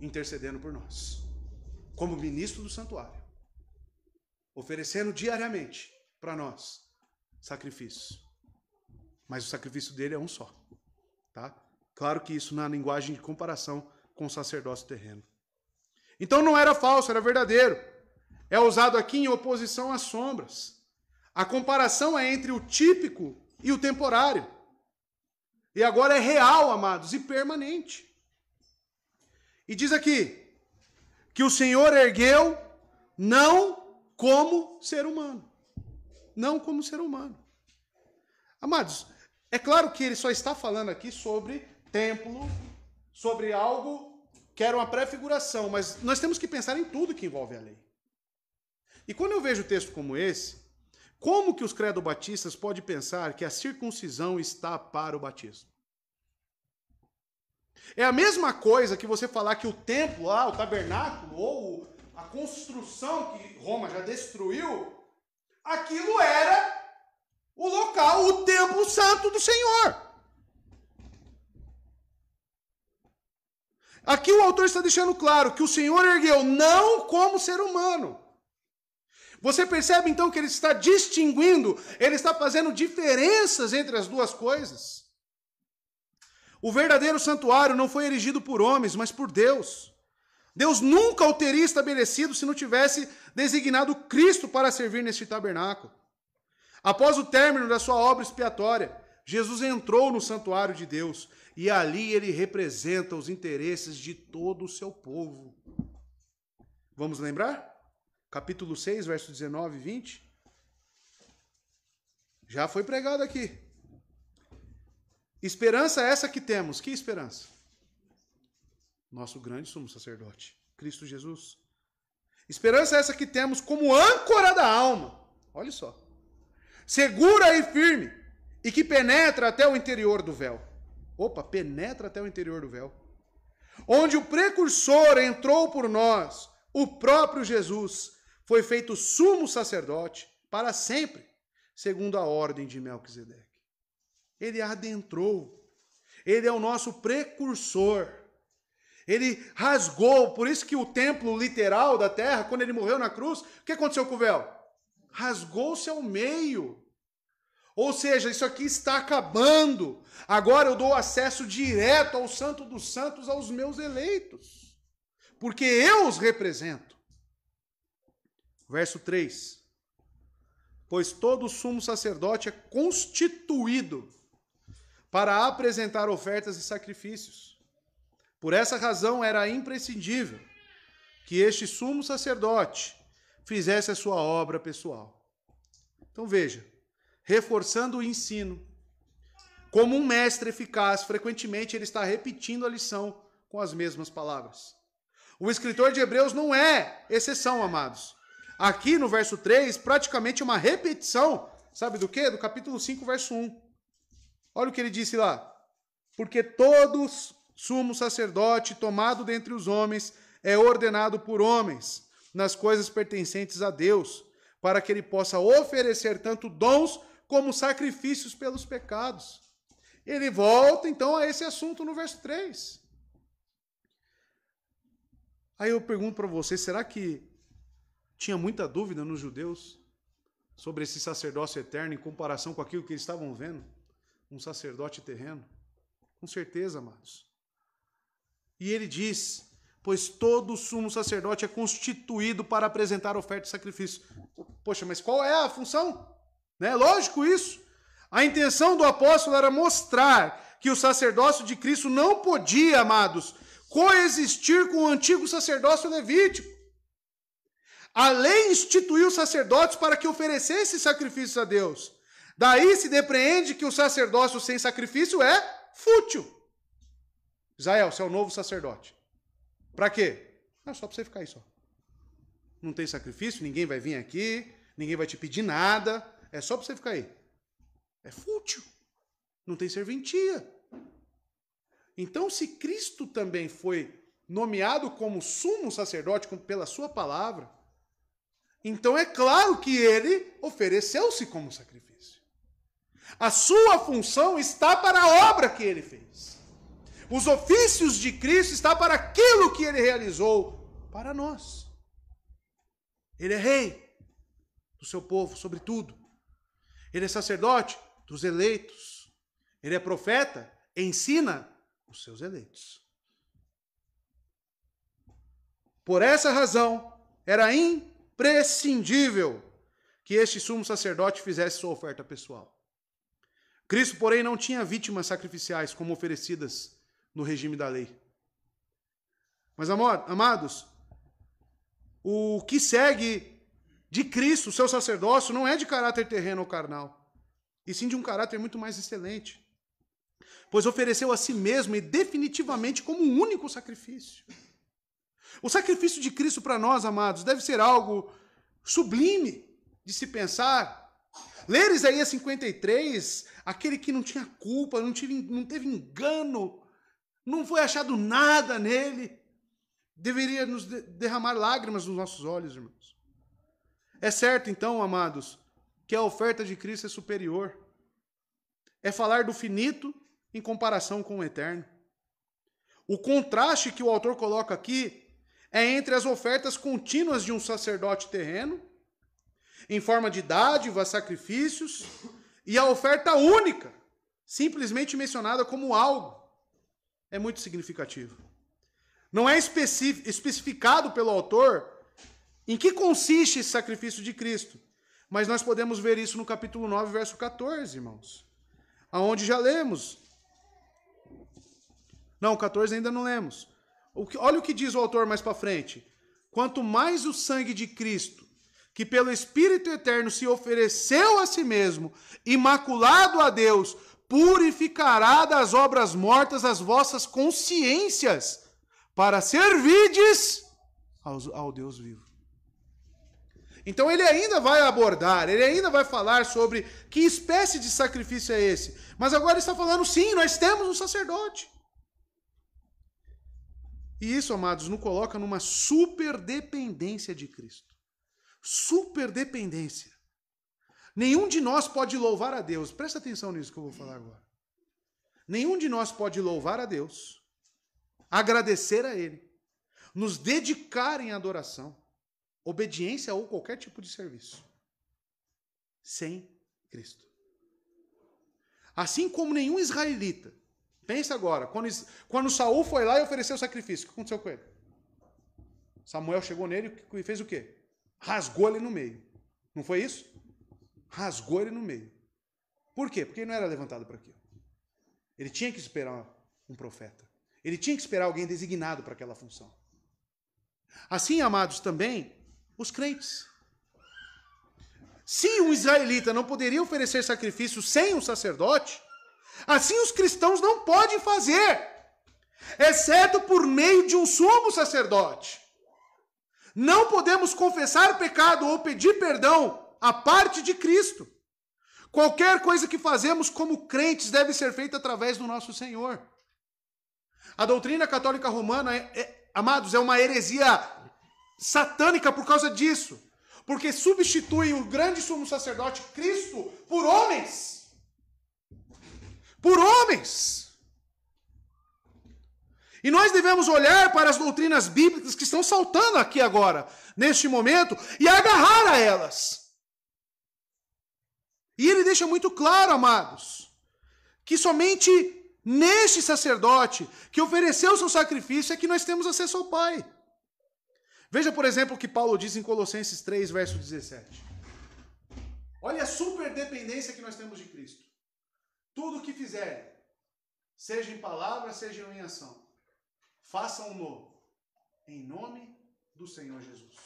intercedendo por nós, como ministro do santuário, oferecendo diariamente para nós sacrifícios. Mas o sacrifício dele é um só, tá? Claro que isso na linguagem de comparação com o sacerdócio terreno. Então não era falso, era verdadeiro. É usado aqui em oposição às sombras. A comparação é entre o típico e o temporário. E agora é real, amados, e permanente. E diz aqui que o Senhor ergueu não como ser humano. Não como ser humano. Amados, é claro que ele só está falando aqui sobre templo, sobre algo que era uma prefiguração, mas nós temos que pensar em tudo que envolve a lei. E quando eu vejo texto como esse, como que os credo-batistas podem pensar que a circuncisão está para o batismo? É a mesma coisa que você falar que o templo, ah, o tabernáculo, ou a construção que Roma já destruiu, aquilo era o local, o templo santo do Senhor. Aqui o autor está deixando claro que o Senhor ergueu não como ser humano. Você percebe então que ele está distinguindo, ele está fazendo diferenças entre as duas coisas. O verdadeiro santuário não foi erigido por homens, mas por Deus. Deus nunca o teria estabelecido se não tivesse designado Cristo para servir neste tabernáculo. Após o término da sua obra expiatória, Jesus entrou no santuário de Deus e ali ele representa os interesses de todo o seu povo. Vamos lembrar? Capítulo 6, verso 19 e 20. Já foi pregado aqui. Esperança é essa que temos. Que esperança? Nosso grande sumo sacerdote, Cristo Jesus. Esperança é essa que temos como âncora da alma. Olha só. Segura e firme e que penetra até o interior do véu. Opa, penetra até o interior do véu. Onde o precursor entrou por nós, o próprio Jesus, foi feito sumo sacerdote para sempre, segundo a ordem de Melquisedeque. Ele adentrou. Ele é o nosso precursor. Ele rasgou, por isso que o templo literal da terra, quando ele morreu na cruz, o que aconteceu com o véu? Rasgou-se ao meio. Ou seja, isso aqui está acabando. Agora eu dou acesso direto ao Santo dos Santos aos meus eleitos, porque eu os represento. Verso 3: Pois todo sumo sacerdote é constituído para apresentar ofertas e sacrifícios. Por essa razão era imprescindível que este sumo sacerdote fizesse a sua obra pessoal. Então veja, reforçando o ensino. Como um mestre eficaz, frequentemente ele está repetindo a lição com as mesmas palavras. O escritor de Hebreus não é exceção, amados. Aqui no verso 3, praticamente uma repetição, sabe do que? Do capítulo 5, verso 1. Olha o que ele disse lá. Porque todo sumo sacerdote tomado dentre os homens é ordenado por homens nas coisas pertencentes a Deus, para que ele possa oferecer tanto dons como sacrifícios pelos pecados. Ele volta então a esse assunto no verso 3. Aí eu pergunto para você, será que tinha muita dúvida nos judeus sobre esse sacerdócio eterno em comparação com aquilo que eles estavam vendo? Um sacerdote terreno? Com certeza, amados. E ele diz: Pois todo sumo sacerdote é constituído para apresentar oferta e sacrifício. Poxa, mas qual é a função? Né? Lógico isso. A intenção do apóstolo era mostrar que o sacerdócio de Cristo não podia, amados, coexistir com o antigo sacerdócio levítico. A lei instituiu sacerdotes para que oferecessem sacrifícios a Deus. Daí se depreende que o sacerdócio sem sacrifício é fútil. Israel, você é o novo sacerdote. Para quê? não ah, só para você ficar aí só. Não tem sacrifício, ninguém vai vir aqui, ninguém vai te pedir nada. É só para você ficar aí. É fútil. Não tem serventia. Então, se Cristo também foi nomeado como sumo sacerdote pela sua palavra, então é claro que ele ofereceu-se como sacrifício. A sua função está para a obra que ele fez. Os ofícios de Cristo está para aquilo que ele realizou para nós. Ele é rei do seu povo sobretudo. Ele é sacerdote dos eleitos. Ele é profeta, ensina os seus eleitos. Por essa razão, era imprescindível que este sumo sacerdote fizesse sua oferta pessoal. Cristo, porém, não tinha vítimas sacrificiais como oferecidas no regime da lei. Mas, amados, o que segue de Cristo, o seu sacerdócio, não é de caráter terreno ou carnal, e sim de um caráter muito mais excelente. Pois ofereceu a si mesmo e definitivamente como um único sacrifício. O sacrifício de Cristo para nós, amados, deve ser algo sublime de se pensar. Ler Isaías 53, aquele que não tinha culpa, não, tive, não teve engano, não foi achado nada nele, deveria nos derramar lágrimas nos nossos olhos, irmãos. É certo, então, amados, que a oferta de Cristo é superior. É falar do finito em comparação com o eterno. O contraste que o autor coloca aqui é entre as ofertas contínuas de um sacerdote terreno, em forma de dádivas, sacrifícios, e a oferta única, simplesmente mencionada como algo. É muito significativo. Não é especificado pelo autor em que consiste esse sacrifício de Cristo? Mas nós podemos ver isso no capítulo 9, verso 14, irmãos. Aonde já lemos. Não, 14 ainda não lemos. O que, olha o que diz o autor mais para frente. Quanto mais o sangue de Cristo, que pelo Espírito Eterno se ofereceu a si mesmo, imaculado a Deus, purificará das obras mortas as vossas consciências, para servides ao, ao Deus vivo. Então ele ainda vai abordar, ele ainda vai falar sobre que espécie de sacrifício é esse. Mas agora está falando, sim, nós temos um sacerdote. E isso, amados, nos coloca numa superdependência de Cristo. Superdependência. Nenhum de nós pode louvar a Deus. Presta atenção nisso que eu vou falar agora. Nenhum de nós pode louvar a Deus, agradecer a Ele, nos dedicar em adoração, obediência ou qualquer tipo de serviço sem Cristo. Assim como nenhum israelita. Pensa agora, quando, quando Saul foi lá e ofereceu o sacrifício, o que aconteceu com ele? Samuel chegou nele e fez o quê? Rasgou ele no meio. Não foi isso? Rasgou ele no meio. Por quê? Porque ele não era levantado para aquilo. Ele tinha que esperar um profeta. Ele tinha que esperar alguém designado para aquela função. Assim, amados, também, os crentes. Se um israelita não poderia oferecer sacrifício sem um sacerdote, assim os cristãos não podem fazer, exceto por meio de um sumo sacerdote. Não podemos confessar pecado ou pedir perdão à parte de Cristo. Qualquer coisa que fazemos como crentes deve ser feita através do nosso Senhor. A doutrina católica romana, é, é, amados, é uma heresia satânica por causa disso. Porque substituem o grande sumo sacerdote Cristo por homens. Por homens. E nós devemos olhar para as doutrinas bíblicas que estão saltando aqui agora, neste momento, e agarrar a elas. E ele deixa muito claro, amados, que somente neste sacerdote que ofereceu o seu sacrifício é que nós temos acesso ao Pai. Veja, por exemplo, o que Paulo diz em Colossenses 3, verso 17. Olha a superdependência que nós temos de Cristo. Tudo o que fizerem, seja em palavra, seja em ação, façam-no em nome do Senhor Jesus,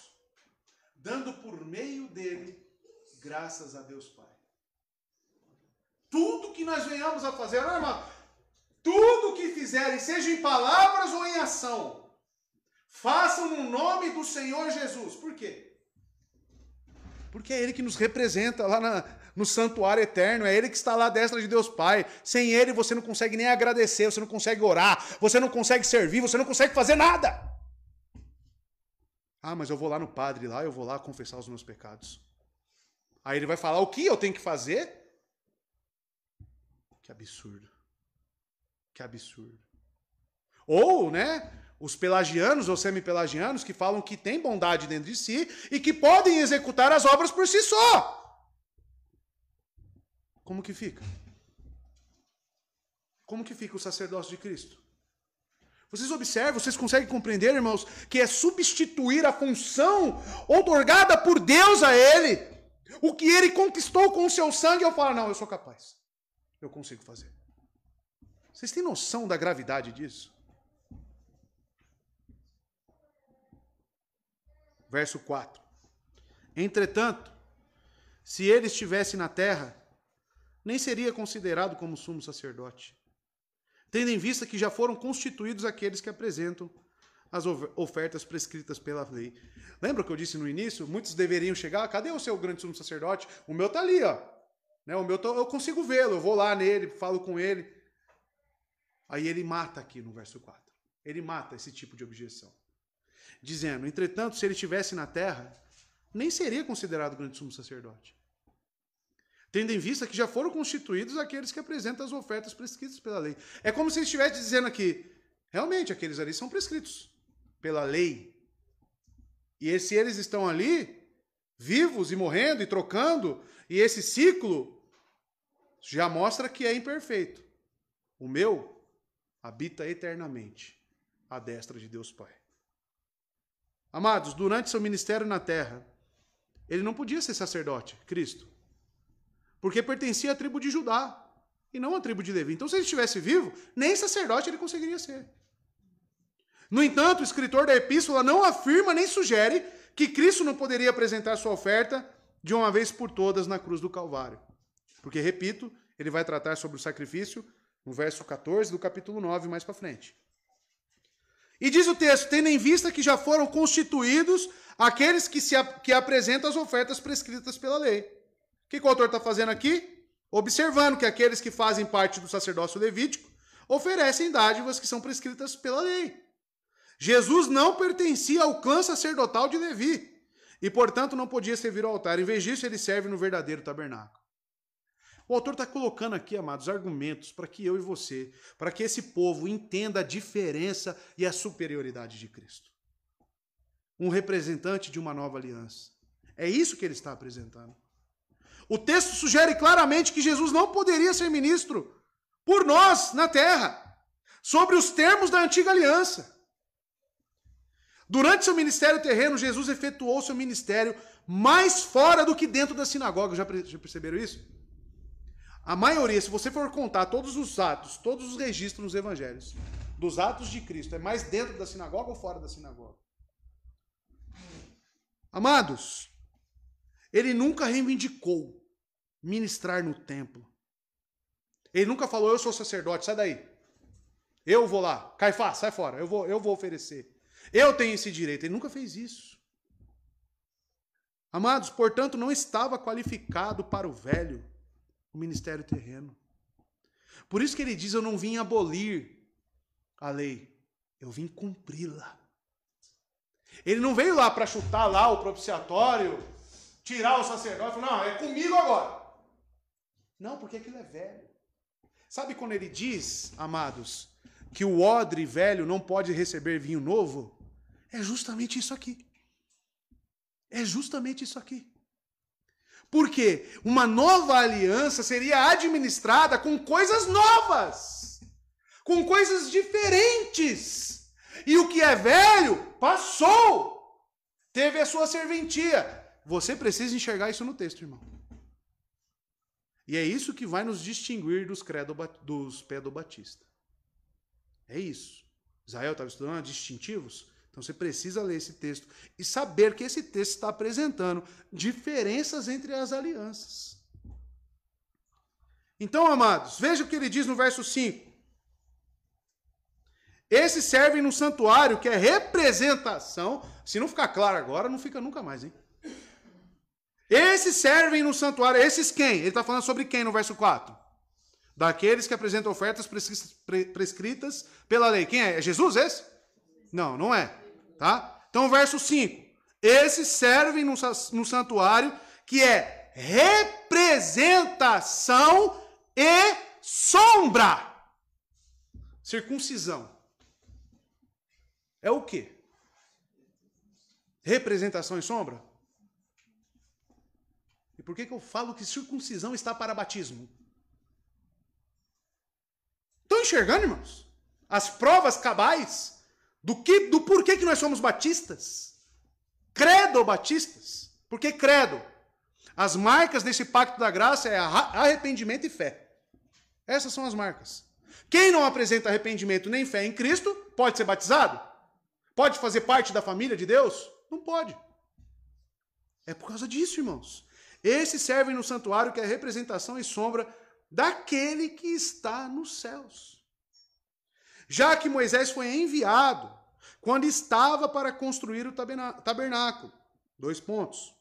dando por meio dele graças a Deus Pai. Tudo que nós venhamos a fazer, irmão, tudo que fizerem, seja em palavras ou em ação, Façam no nome do Senhor Jesus. Por quê? Porque é Ele que nos representa lá na, no santuário eterno, é Ele que está lá à destra de Deus Pai. Sem Ele você não consegue nem agradecer, você não consegue orar, você não consegue servir, você não consegue fazer nada. Ah, mas eu vou lá no padre lá, eu vou lá confessar os meus pecados. Aí ele vai falar o que eu tenho que fazer? Que absurdo. Que absurdo. Ou, né? os pelagianos ou semi-pelagianos que falam que têm bondade dentro de si e que podem executar as obras por si só. Como que fica? Como que fica o sacerdócio de Cristo? Vocês observam, vocês conseguem compreender, irmãos, que é substituir a função outorgada por Deus a ele. O que ele conquistou com o seu sangue, eu falo, não, eu sou capaz. Eu consigo fazer. Vocês têm noção da gravidade disso? Verso 4. Entretanto, se ele estivesse na terra, nem seria considerado como sumo sacerdote, tendo em vista que já foram constituídos aqueles que apresentam as ofertas prescritas pela lei. Lembra que eu disse no início? Muitos deveriam chegar, cadê o seu grande sumo sacerdote? O meu está ali, ó. Né? O meu tá, eu consigo vê-lo, eu vou lá nele, falo com ele. Aí ele mata aqui no verso 4. Ele mata esse tipo de objeção dizendo: Entretanto, se ele estivesse na terra, nem seria considerado grande sumo sacerdote. Tendo em vista que já foram constituídos aqueles que apresentam as ofertas prescritas pela lei. É como se ele estivesse dizendo aqui: realmente, aqueles ali são prescritos pela lei. E se eles estão ali, vivos e morrendo e trocando, e esse ciclo já mostra que é imperfeito. O meu habita eternamente à destra de Deus Pai. Amados, durante seu ministério na terra, ele não podia ser sacerdote, Cristo, porque pertencia à tribo de Judá e não à tribo de Levi. Então, se ele estivesse vivo, nem sacerdote ele conseguiria ser. No entanto, o escritor da epístola não afirma nem sugere que Cristo não poderia apresentar sua oferta de uma vez por todas na cruz do Calvário. Porque, repito, ele vai tratar sobre o sacrifício no verso 14 do capítulo 9, mais para frente. E diz o texto: tendo em vista que já foram constituídos aqueles que, se, que apresentam as ofertas prescritas pela lei. O que, que o autor está fazendo aqui? Observando que aqueles que fazem parte do sacerdócio levítico oferecem dádivas que são prescritas pela lei. Jesus não pertencia ao clã sacerdotal de Levi e, portanto, não podia servir ao altar. Em vez disso, ele serve no verdadeiro tabernáculo. O autor está colocando aqui, amados, argumentos para que eu e você, para que esse povo entenda a diferença e a superioridade de Cristo. Um representante de uma nova aliança. É isso que ele está apresentando. O texto sugere claramente que Jesus não poderia ser ministro por nós na terra, sobre os termos da antiga aliança. Durante seu ministério terreno, Jesus efetuou seu ministério mais fora do que dentro da sinagoga. Já perceberam isso? A maioria, se você for contar todos os atos, todos os registros nos evangelhos, dos atos de Cristo, é mais dentro da sinagoga ou fora da sinagoga? Amados, ele nunca reivindicou ministrar no templo. Ele nunca falou, eu sou sacerdote, sai daí. Eu vou lá, Caifás, sai fora, eu vou, eu vou oferecer. Eu tenho esse direito. Ele nunca fez isso. Amados, portanto, não estava qualificado para o velho o ministério terreno. Por isso que ele diz: Eu não vim abolir a lei, eu vim cumpri-la. Ele não veio lá para chutar lá o propiciatório, tirar o sacerdote, não, é comigo agora. Não, porque aquilo é velho. Sabe quando ele diz, amados, que o odre velho não pode receber vinho novo? É justamente isso aqui. É justamente isso aqui. Porque uma nova aliança seria administrada com coisas novas, com coisas diferentes. E o que é velho passou, teve a sua serventia. Você precisa enxergar isso no texto, irmão. E é isso que vai nos distinguir dos, credo, dos Batista. É isso. Israel estava estudando distintivos. Então você precisa ler esse texto e saber que esse texto está apresentando diferenças entre as alianças. Então, amados, veja o que ele diz no verso 5. Esses servem no santuário, que é representação. Se não ficar claro agora, não fica nunca mais, hein? Esses servem no santuário. Esses quem? Ele está falando sobre quem no verso 4? Daqueles que apresentam ofertas prescritas pela lei. Quem é? É Jesus é esse? Não, não é. Tá? Então, verso 5. Esses servem no, no santuário, que é representação e sombra. Circuncisão. É o quê? Representação e sombra? E por que, que eu falo que circuncisão está para batismo? Estão enxergando, irmãos? As provas cabais do que do porquê que nós somos batistas. Credo batistas. Porque credo. As marcas desse pacto da graça é arrependimento e fé. Essas são as marcas. Quem não apresenta arrependimento nem fé em Cristo pode ser batizado? Pode fazer parte da família de Deus? Não pode. É por causa disso, irmãos. Esses servem no santuário que é a representação e sombra daquele que está nos céus. Já que Moisés foi enviado quando estava para construir o tabernáculo. Dois pontos.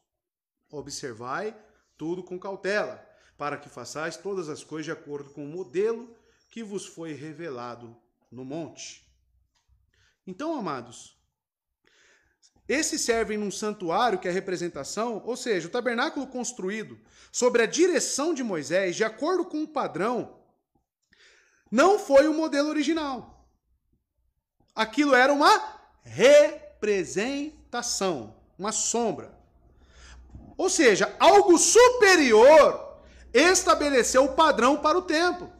Observai tudo com cautela, para que façais todas as coisas de acordo com o modelo que vos foi revelado no monte. Então, amados, esses servem num santuário que é a representação, ou seja, o tabernáculo construído sobre a direção de Moisés, de acordo com o padrão, não foi o modelo original. Aquilo era uma representação, uma sombra. Ou seja, algo superior estabeleceu o padrão para o tempo.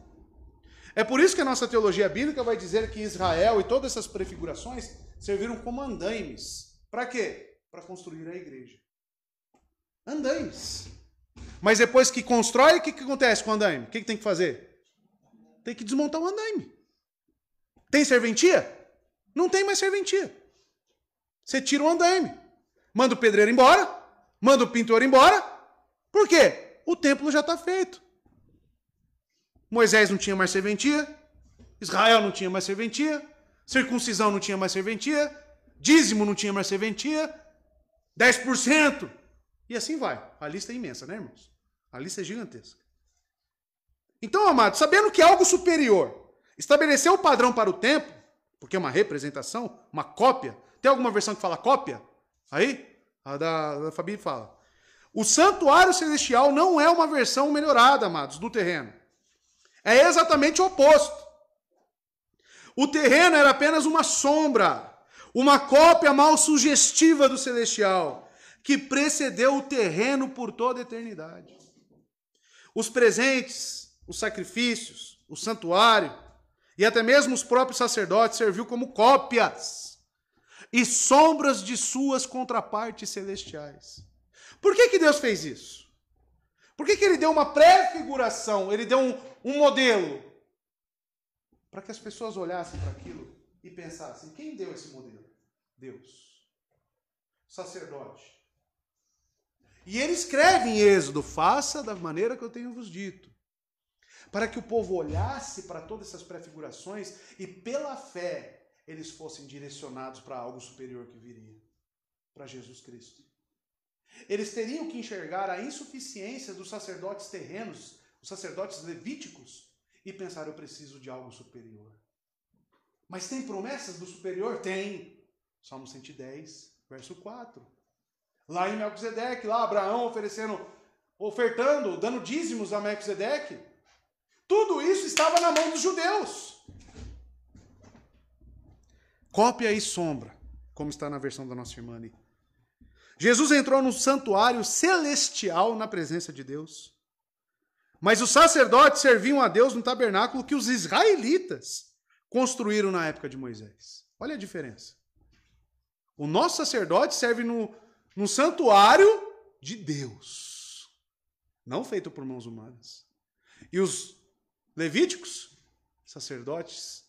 É por isso que a nossa teologia bíblica vai dizer que Israel e todas essas prefigurações serviram como andaimes. Para quê? Para construir a igreja. Andaimes. Mas depois que constrói, o que, que acontece com o andaime? O que, que tem que fazer? Tem que desmontar o andaime. Tem serventia? Não tem mais serventia. Você tira o andaime, manda o pedreiro embora, manda o pintor embora. Por quê? O templo já está feito. Moisés não tinha mais serventia, Israel não tinha mais serventia, circuncisão não tinha mais serventia, dízimo não tinha mais serventia, 10%. E assim vai. A lista é imensa, né, irmãos? A lista é gigantesca. Então, amado, sabendo que é algo superior estabeleceu o padrão para o tempo, porque é uma representação, uma cópia. Tem alguma versão que fala cópia? Aí? A da, da Fabi fala. O santuário celestial não é uma versão melhorada, amados, do terreno. É exatamente o oposto. O terreno era apenas uma sombra, uma cópia mal sugestiva do celestial, que precedeu o terreno por toda a eternidade. Os presentes, os sacrifícios, o santuário, e até mesmo os próprios sacerdotes serviu como cópias e sombras de suas contrapartes celestiais. Por que, que Deus fez isso? Por que, que ele deu uma prefiguração, ele deu um, um modelo? Para que as pessoas olhassem para aquilo e pensassem: quem deu esse modelo? Deus, sacerdote. E ele escreve em Êxodo: faça da maneira que eu tenho vos dito para que o povo olhasse para todas essas prefigurações e pela fé eles fossem direcionados para algo superior que viria, para Jesus Cristo. Eles teriam que enxergar a insuficiência dos sacerdotes terrenos, os sacerdotes levíticos, e pensar: eu preciso de algo superior. Mas tem promessas do superior? Tem. Salmo 110, verso 4. Lá em Melquisedeque, lá Abraão oferecendo, ofertando, dando dízimos a Melquisedeque. Tudo isso estava na mão dos judeus. Cópia e sombra, como está na versão da nossa irmã ali. Jesus entrou num santuário celestial na presença de Deus. Mas os sacerdotes serviam a Deus no tabernáculo que os israelitas construíram na época de Moisés. Olha a diferença. O nosso sacerdote serve no, no santuário de Deus, não feito por mãos humanas. E os Levíticos, sacerdotes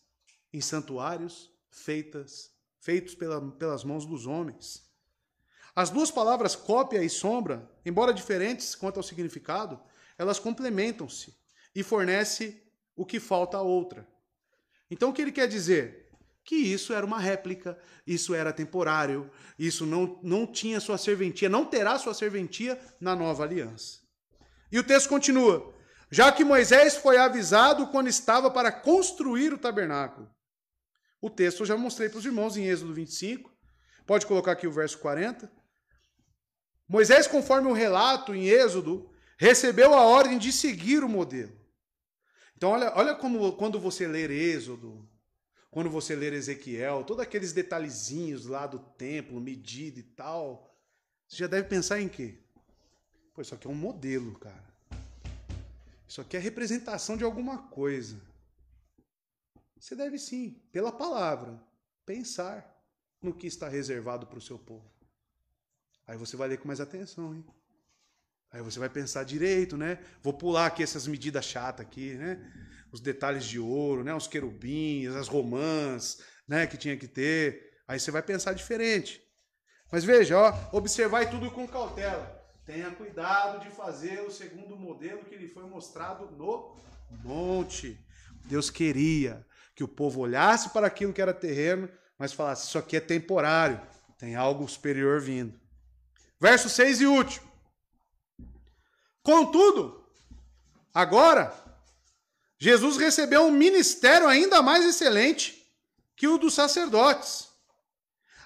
em santuários feitas, feitos pela, pelas mãos dos homens. As duas palavras cópia e sombra, embora diferentes quanto ao significado, elas complementam-se e fornecem o que falta à outra. Então o que ele quer dizer? Que isso era uma réplica, isso era temporário, isso não, não tinha sua serventia, não terá sua serventia na nova aliança. E o texto continua: já que Moisés foi avisado quando estava para construir o tabernáculo. O texto eu já mostrei para os irmãos em Êxodo 25. Pode colocar aqui o verso 40. Moisés, conforme o relato em Êxodo, recebeu a ordem de seguir o modelo. Então, olha, olha como quando você ler Êxodo, quando você ler Ezequiel, todos aqueles detalhezinhos lá do templo, medida e tal, você já deve pensar em quê? Pois isso aqui é um modelo, cara. Isso aqui é representação de alguma coisa. Você deve sim, pela palavra, pensar no que está reservado para o seu povo. Aí você vai ler com mais atenção, hein? Aí você vai pensar direito, né? Vou pular aqui essas medidas chatas aqui, né? Os detalhes de ouro, né? Os querubins, as romãs, né? Que tinha que ter. Aí você vai pensar diferente. Mas veja, ó, observar tudo com cautela. Tenha cuidado de fazer o segundo modelo que lhe foi mostrado no monte. Deus queria que o povo olhasse para aquilo que era terreno, mas falasse: Isso aqui é temporário, tem algo superior vindo. Verso 6 e último. Contudo, agora, Jesus recebeu um ministério ainda mais excelente que o dos sacerdotes,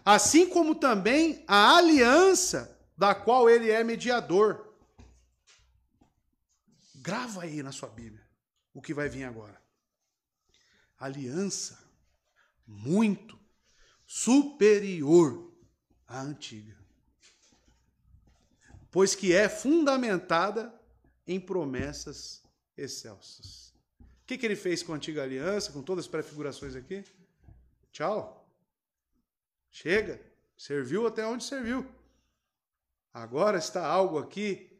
assim como também a aliança da qual ele é mediador. Grava aí na sua Bíblia o que vai vir agora. Aliança muito superior à antiga, pois que é fundamentada em promessas excelsas. O que, que ele fez com a antiga aliança, com todas as prefigurações aqui? Tchau. Chega. Serviu até onde serviu. Agora está algo aqui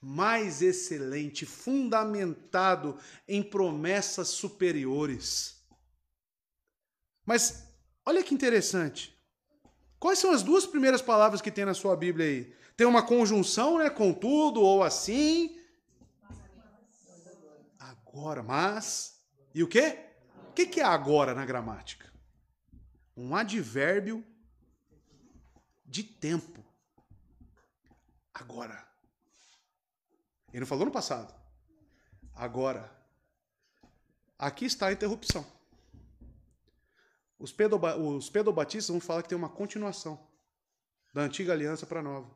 mais excelente, fundamentado em promessas superiores. Mas olha que interessante. Quais são as duas primeiras palavras que tem na sua Bíblia aí? Tem uma conjunção, né? Contudo, ou assim. Agora, mas. E o quê? O que é agora na gramática? Um advérbio de tempo. Agora. Ele não falou no passado. Agora. Aqui está a interrupção. Os, pedoba os pedobatistas vão falar que tem uma continuação da antiga aliança para a nova.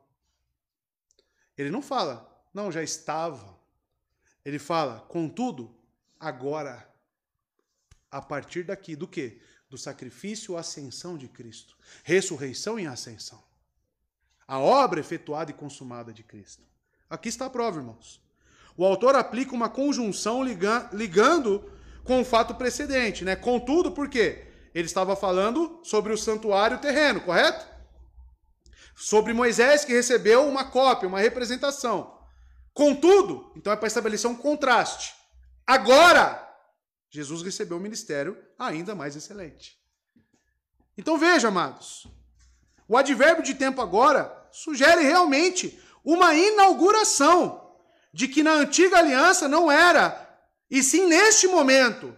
Ele não fala, não, já estava. Ele fala, contudo, agora. A partir daqui do quê? Do sacrifício, ascensão de Cristo. Ressurreição e ascensão a obra efetuada e consumada de Cristo. Aqui está a prova, irmãos. O autor aplica uma conjunção ligando com o fato precedente, né? Contudo, por quê? Ele estava falando sobre o santuário terreno, correto? Sobre Moisés que recebeu uma cópia, uma representação. Contudo, então é para estabelecer um contraste. Agora, Jesus recebeu um ministério ainda mais excelente. Então veja, amados, o advérbio de tempo agora sugere realmente uma inauguração de que na antiga aliança não era, e sim neste momento,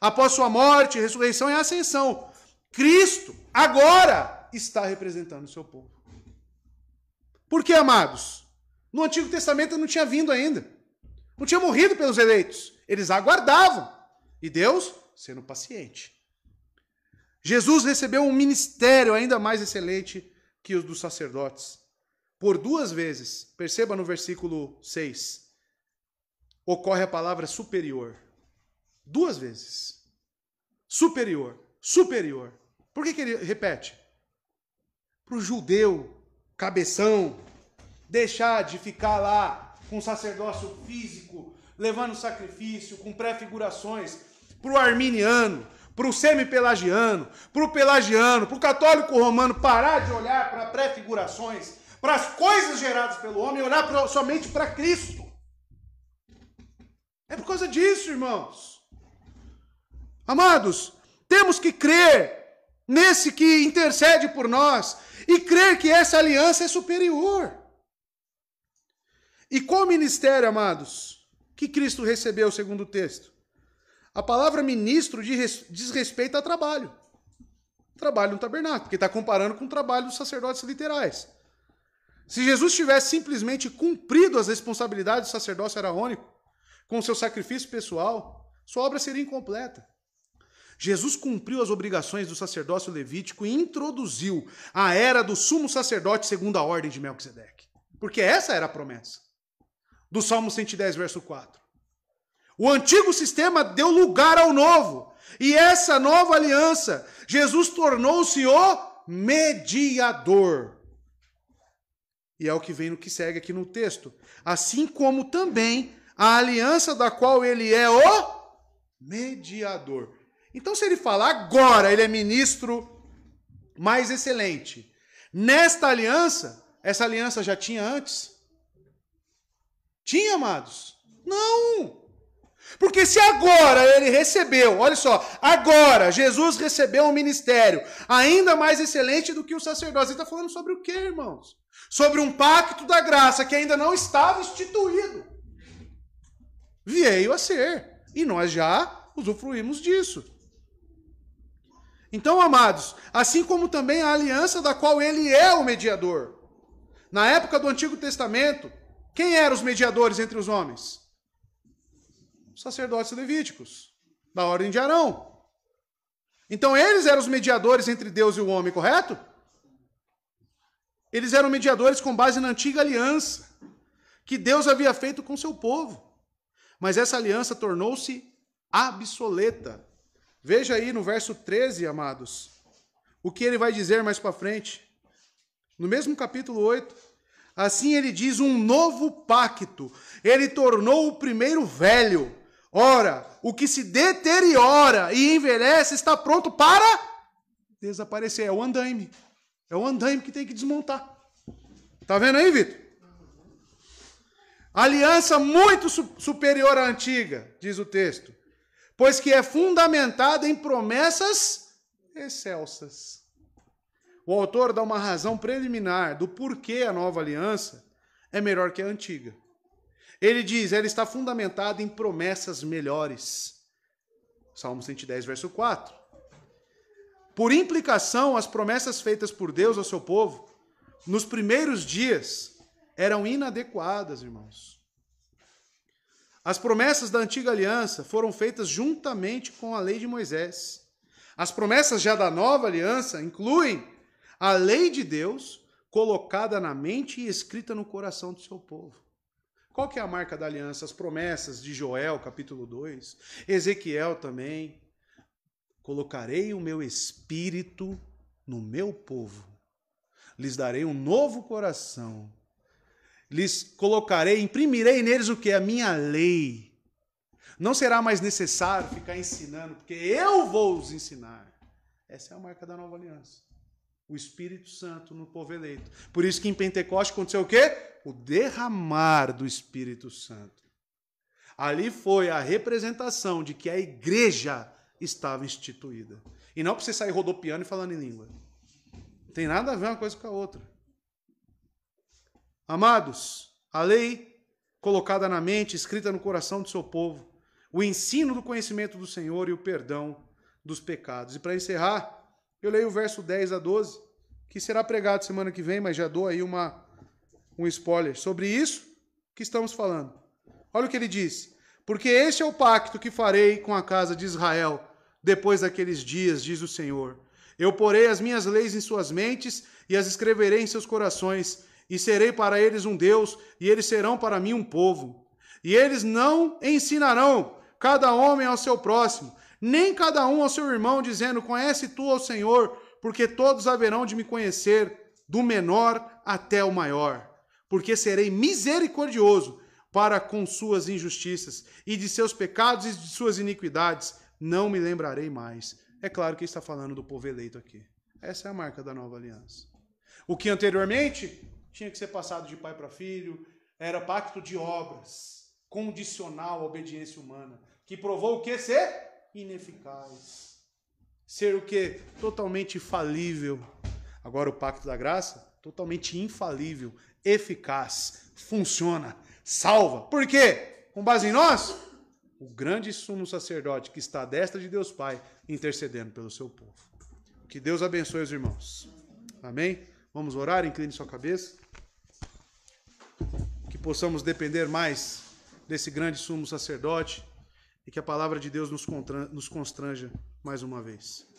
após sua morte, ressurreição e ascensão, Cristo agora está representando o seu povo. Por que, amados? No Antigo Testamento não tinha vindo ainda. Não tinha morrido pelos eleitos. Eles aguardavam. E Deus sendo paciente. Jesus recebeu um ministério ainda mais excelente que os dos sacerdotes. Por duas vezes, perceba no versículo 6, ocorre a palavra superior. Duas vezes. Superior, superior. Por que, que ele repete? Para o judeu, cabeção, deixar de ficar lá com sacerdócio físico, levando sacrifício, com prefigurações, para o arminiano, para o semi-pelagiano, para o pelagiano, para o católico romano parar de olhar para prefigurações, para as coisas geradas pelo homem e olhar pra, somente para Cristo. É por causa disso, irmãos. Amados, temos que crer nesse que intercede por nós e crer que essa aliança é superior. E qual ministério, amados, que Cristo recebeu segundo o texto? A palavra ministro diz respeito a trabalho. Trabalho no tabernáculo, porque está comparando com o trabalho dos sacerdotes literais. Se Jesus tivesse simplesmente cumprido as responsabilidades do sacerdócio araônico, com seu sacrifício pessoal, sua obra seria incompleta. Jesus cumpriu as obrigações do sacerdócio levítico e introduziu a era do sumo sacerdote segundo a ordem de Melquisedeque. Porque essa era a promessa do Salmo 110, verso 4. O antigo sistema deu lugar ao novo. E essa nova aliança, Jesus tornou-se o mediador. E é o que vem no que segue aqui no texto. Assim como também a aliança da qual ele é o mediador. Então, se ele falar agora, ele é ministro mais excelente. Nesta aliança, essa aliança já tinha antes? Tinha, amados? Não! Porque se agora ele recebeu, olha só, agora Jesus recebeu um ministério ainda mais excelente do que o sacerdócio. Ele está falando sobre o que, irmãos? Sobre um pacto da graça que ainda não estava instituído. Veio a ser. E nós já usufruímos disso. Então, amados, assim como também a aliança da qual ele é o mediador. Na época do Antigo Testamento, quem eram os mediadores entre os homens? sacerdotes levíticos, da ordem de Arão. Então eles eram os mediadores entre Deus e o homem, correto? Eles eram mediadores com base na antiga aliança que Deus havia feito com seu povo. Mas essa aliança tornou-se obsoleta. Veja aí no verso 13, amados, o que ele vai dizer mais para frente. No mesmo capítulo 8, assim ele diz um novo pacto. Ele tornou o primeiro velho. Ora, o que se deteriora e envelhece está pronto para desaparecer. É o andaime. É o andaime que tem que desmontar. Tá vendo aí, Vitor? Aliança muito superior à antiga, diz o texto, pois que é fundamentada em promessas excelsas. O autor dá uma razão preliminar do porquê a nova aliança é melhor que a antiga. Ele diz: ela está fundamentada em promessas melhores. Salmo 110, verso 4. Por implicação, as promessas feitas por Deus ao seu povo nos primeiros dias eram inadequadas, irmãos. As promessas da antiga aliança foram feitas juntamente com a lei de Moisés. As promessas já da nova aliança incluem a lei de Deus colocada na mente e escrita no coração do seu povo. Qual que é a marca da aliança? As promessas de Joel, capítulo 2, Ezequiel também. Colocarei o meu espírito no meu povo. Lhes darei um novo coração. Lhes colocarei, imprimirei neles o que é a minha lei. Não será mais necessário ficar ensinando, porque eu vou os ensinar. Essa é a marca da nova aliança. O Espírito Santo no povo eleito. Por isso que em Pentecostes aconteceu o quê? o derramar do Espírito Santo. Ali foi a representação de que a igreja estava instituída. E não para você sair rodopiando e falando em língua. Não tem nada a ver uma coisa com a outra. Amados, a lei colocada na mente, escrita no coração do seu povo, o ensino do conhecimento do Senhor e o perdão dos pecados. E para encerrar, eu leio o verso 10 a 12, que será pregado semana que vem, mas já dou aí uma um spoiler sobre isso que estamos falando. Olha o que ele diz: Porque este é o pacto que farei com a casa de Israel depois daqueles dias, diz o Senhor. Eu porei as minhas leis em suas mentes e as escreverei em seus corações, e serei para eles um Deus, e eles serão para mim um povo. E eles não ensinarão cada homem ao seu próximo, nem cada um ao seu irmão, dizendo: Conhece tu ao Senhor, porque todos haverão de me conhecer, do menor até o maior porque serei misericordioso para com suas injustiças e de seus pecados e de suas iniquidades não me lembrarei mais. É claro que está falando do povo eleito aqui. Essa é a marca da nova aliança. O que anteriormente tinha que ser passado de pai para filho era pacto de obras, condicional à obediência humana, que provou o que ser ineficaz. Ser o que totalmente falível. Agora o pacto da graça, totalmente infalível, eficaz, funciona, salva. Por quê? Com base em nós? O grande sumo sacerdote que está à destra de Deus Pai, intercedendo pelo seu povo. Que Deus abençoe os irmãos. Amém? Vamos orar, incline sua cabeça. Que possamos depender mais desse grande sumo sacerdote e que a palavra de Deus nos constranja mais uma vez.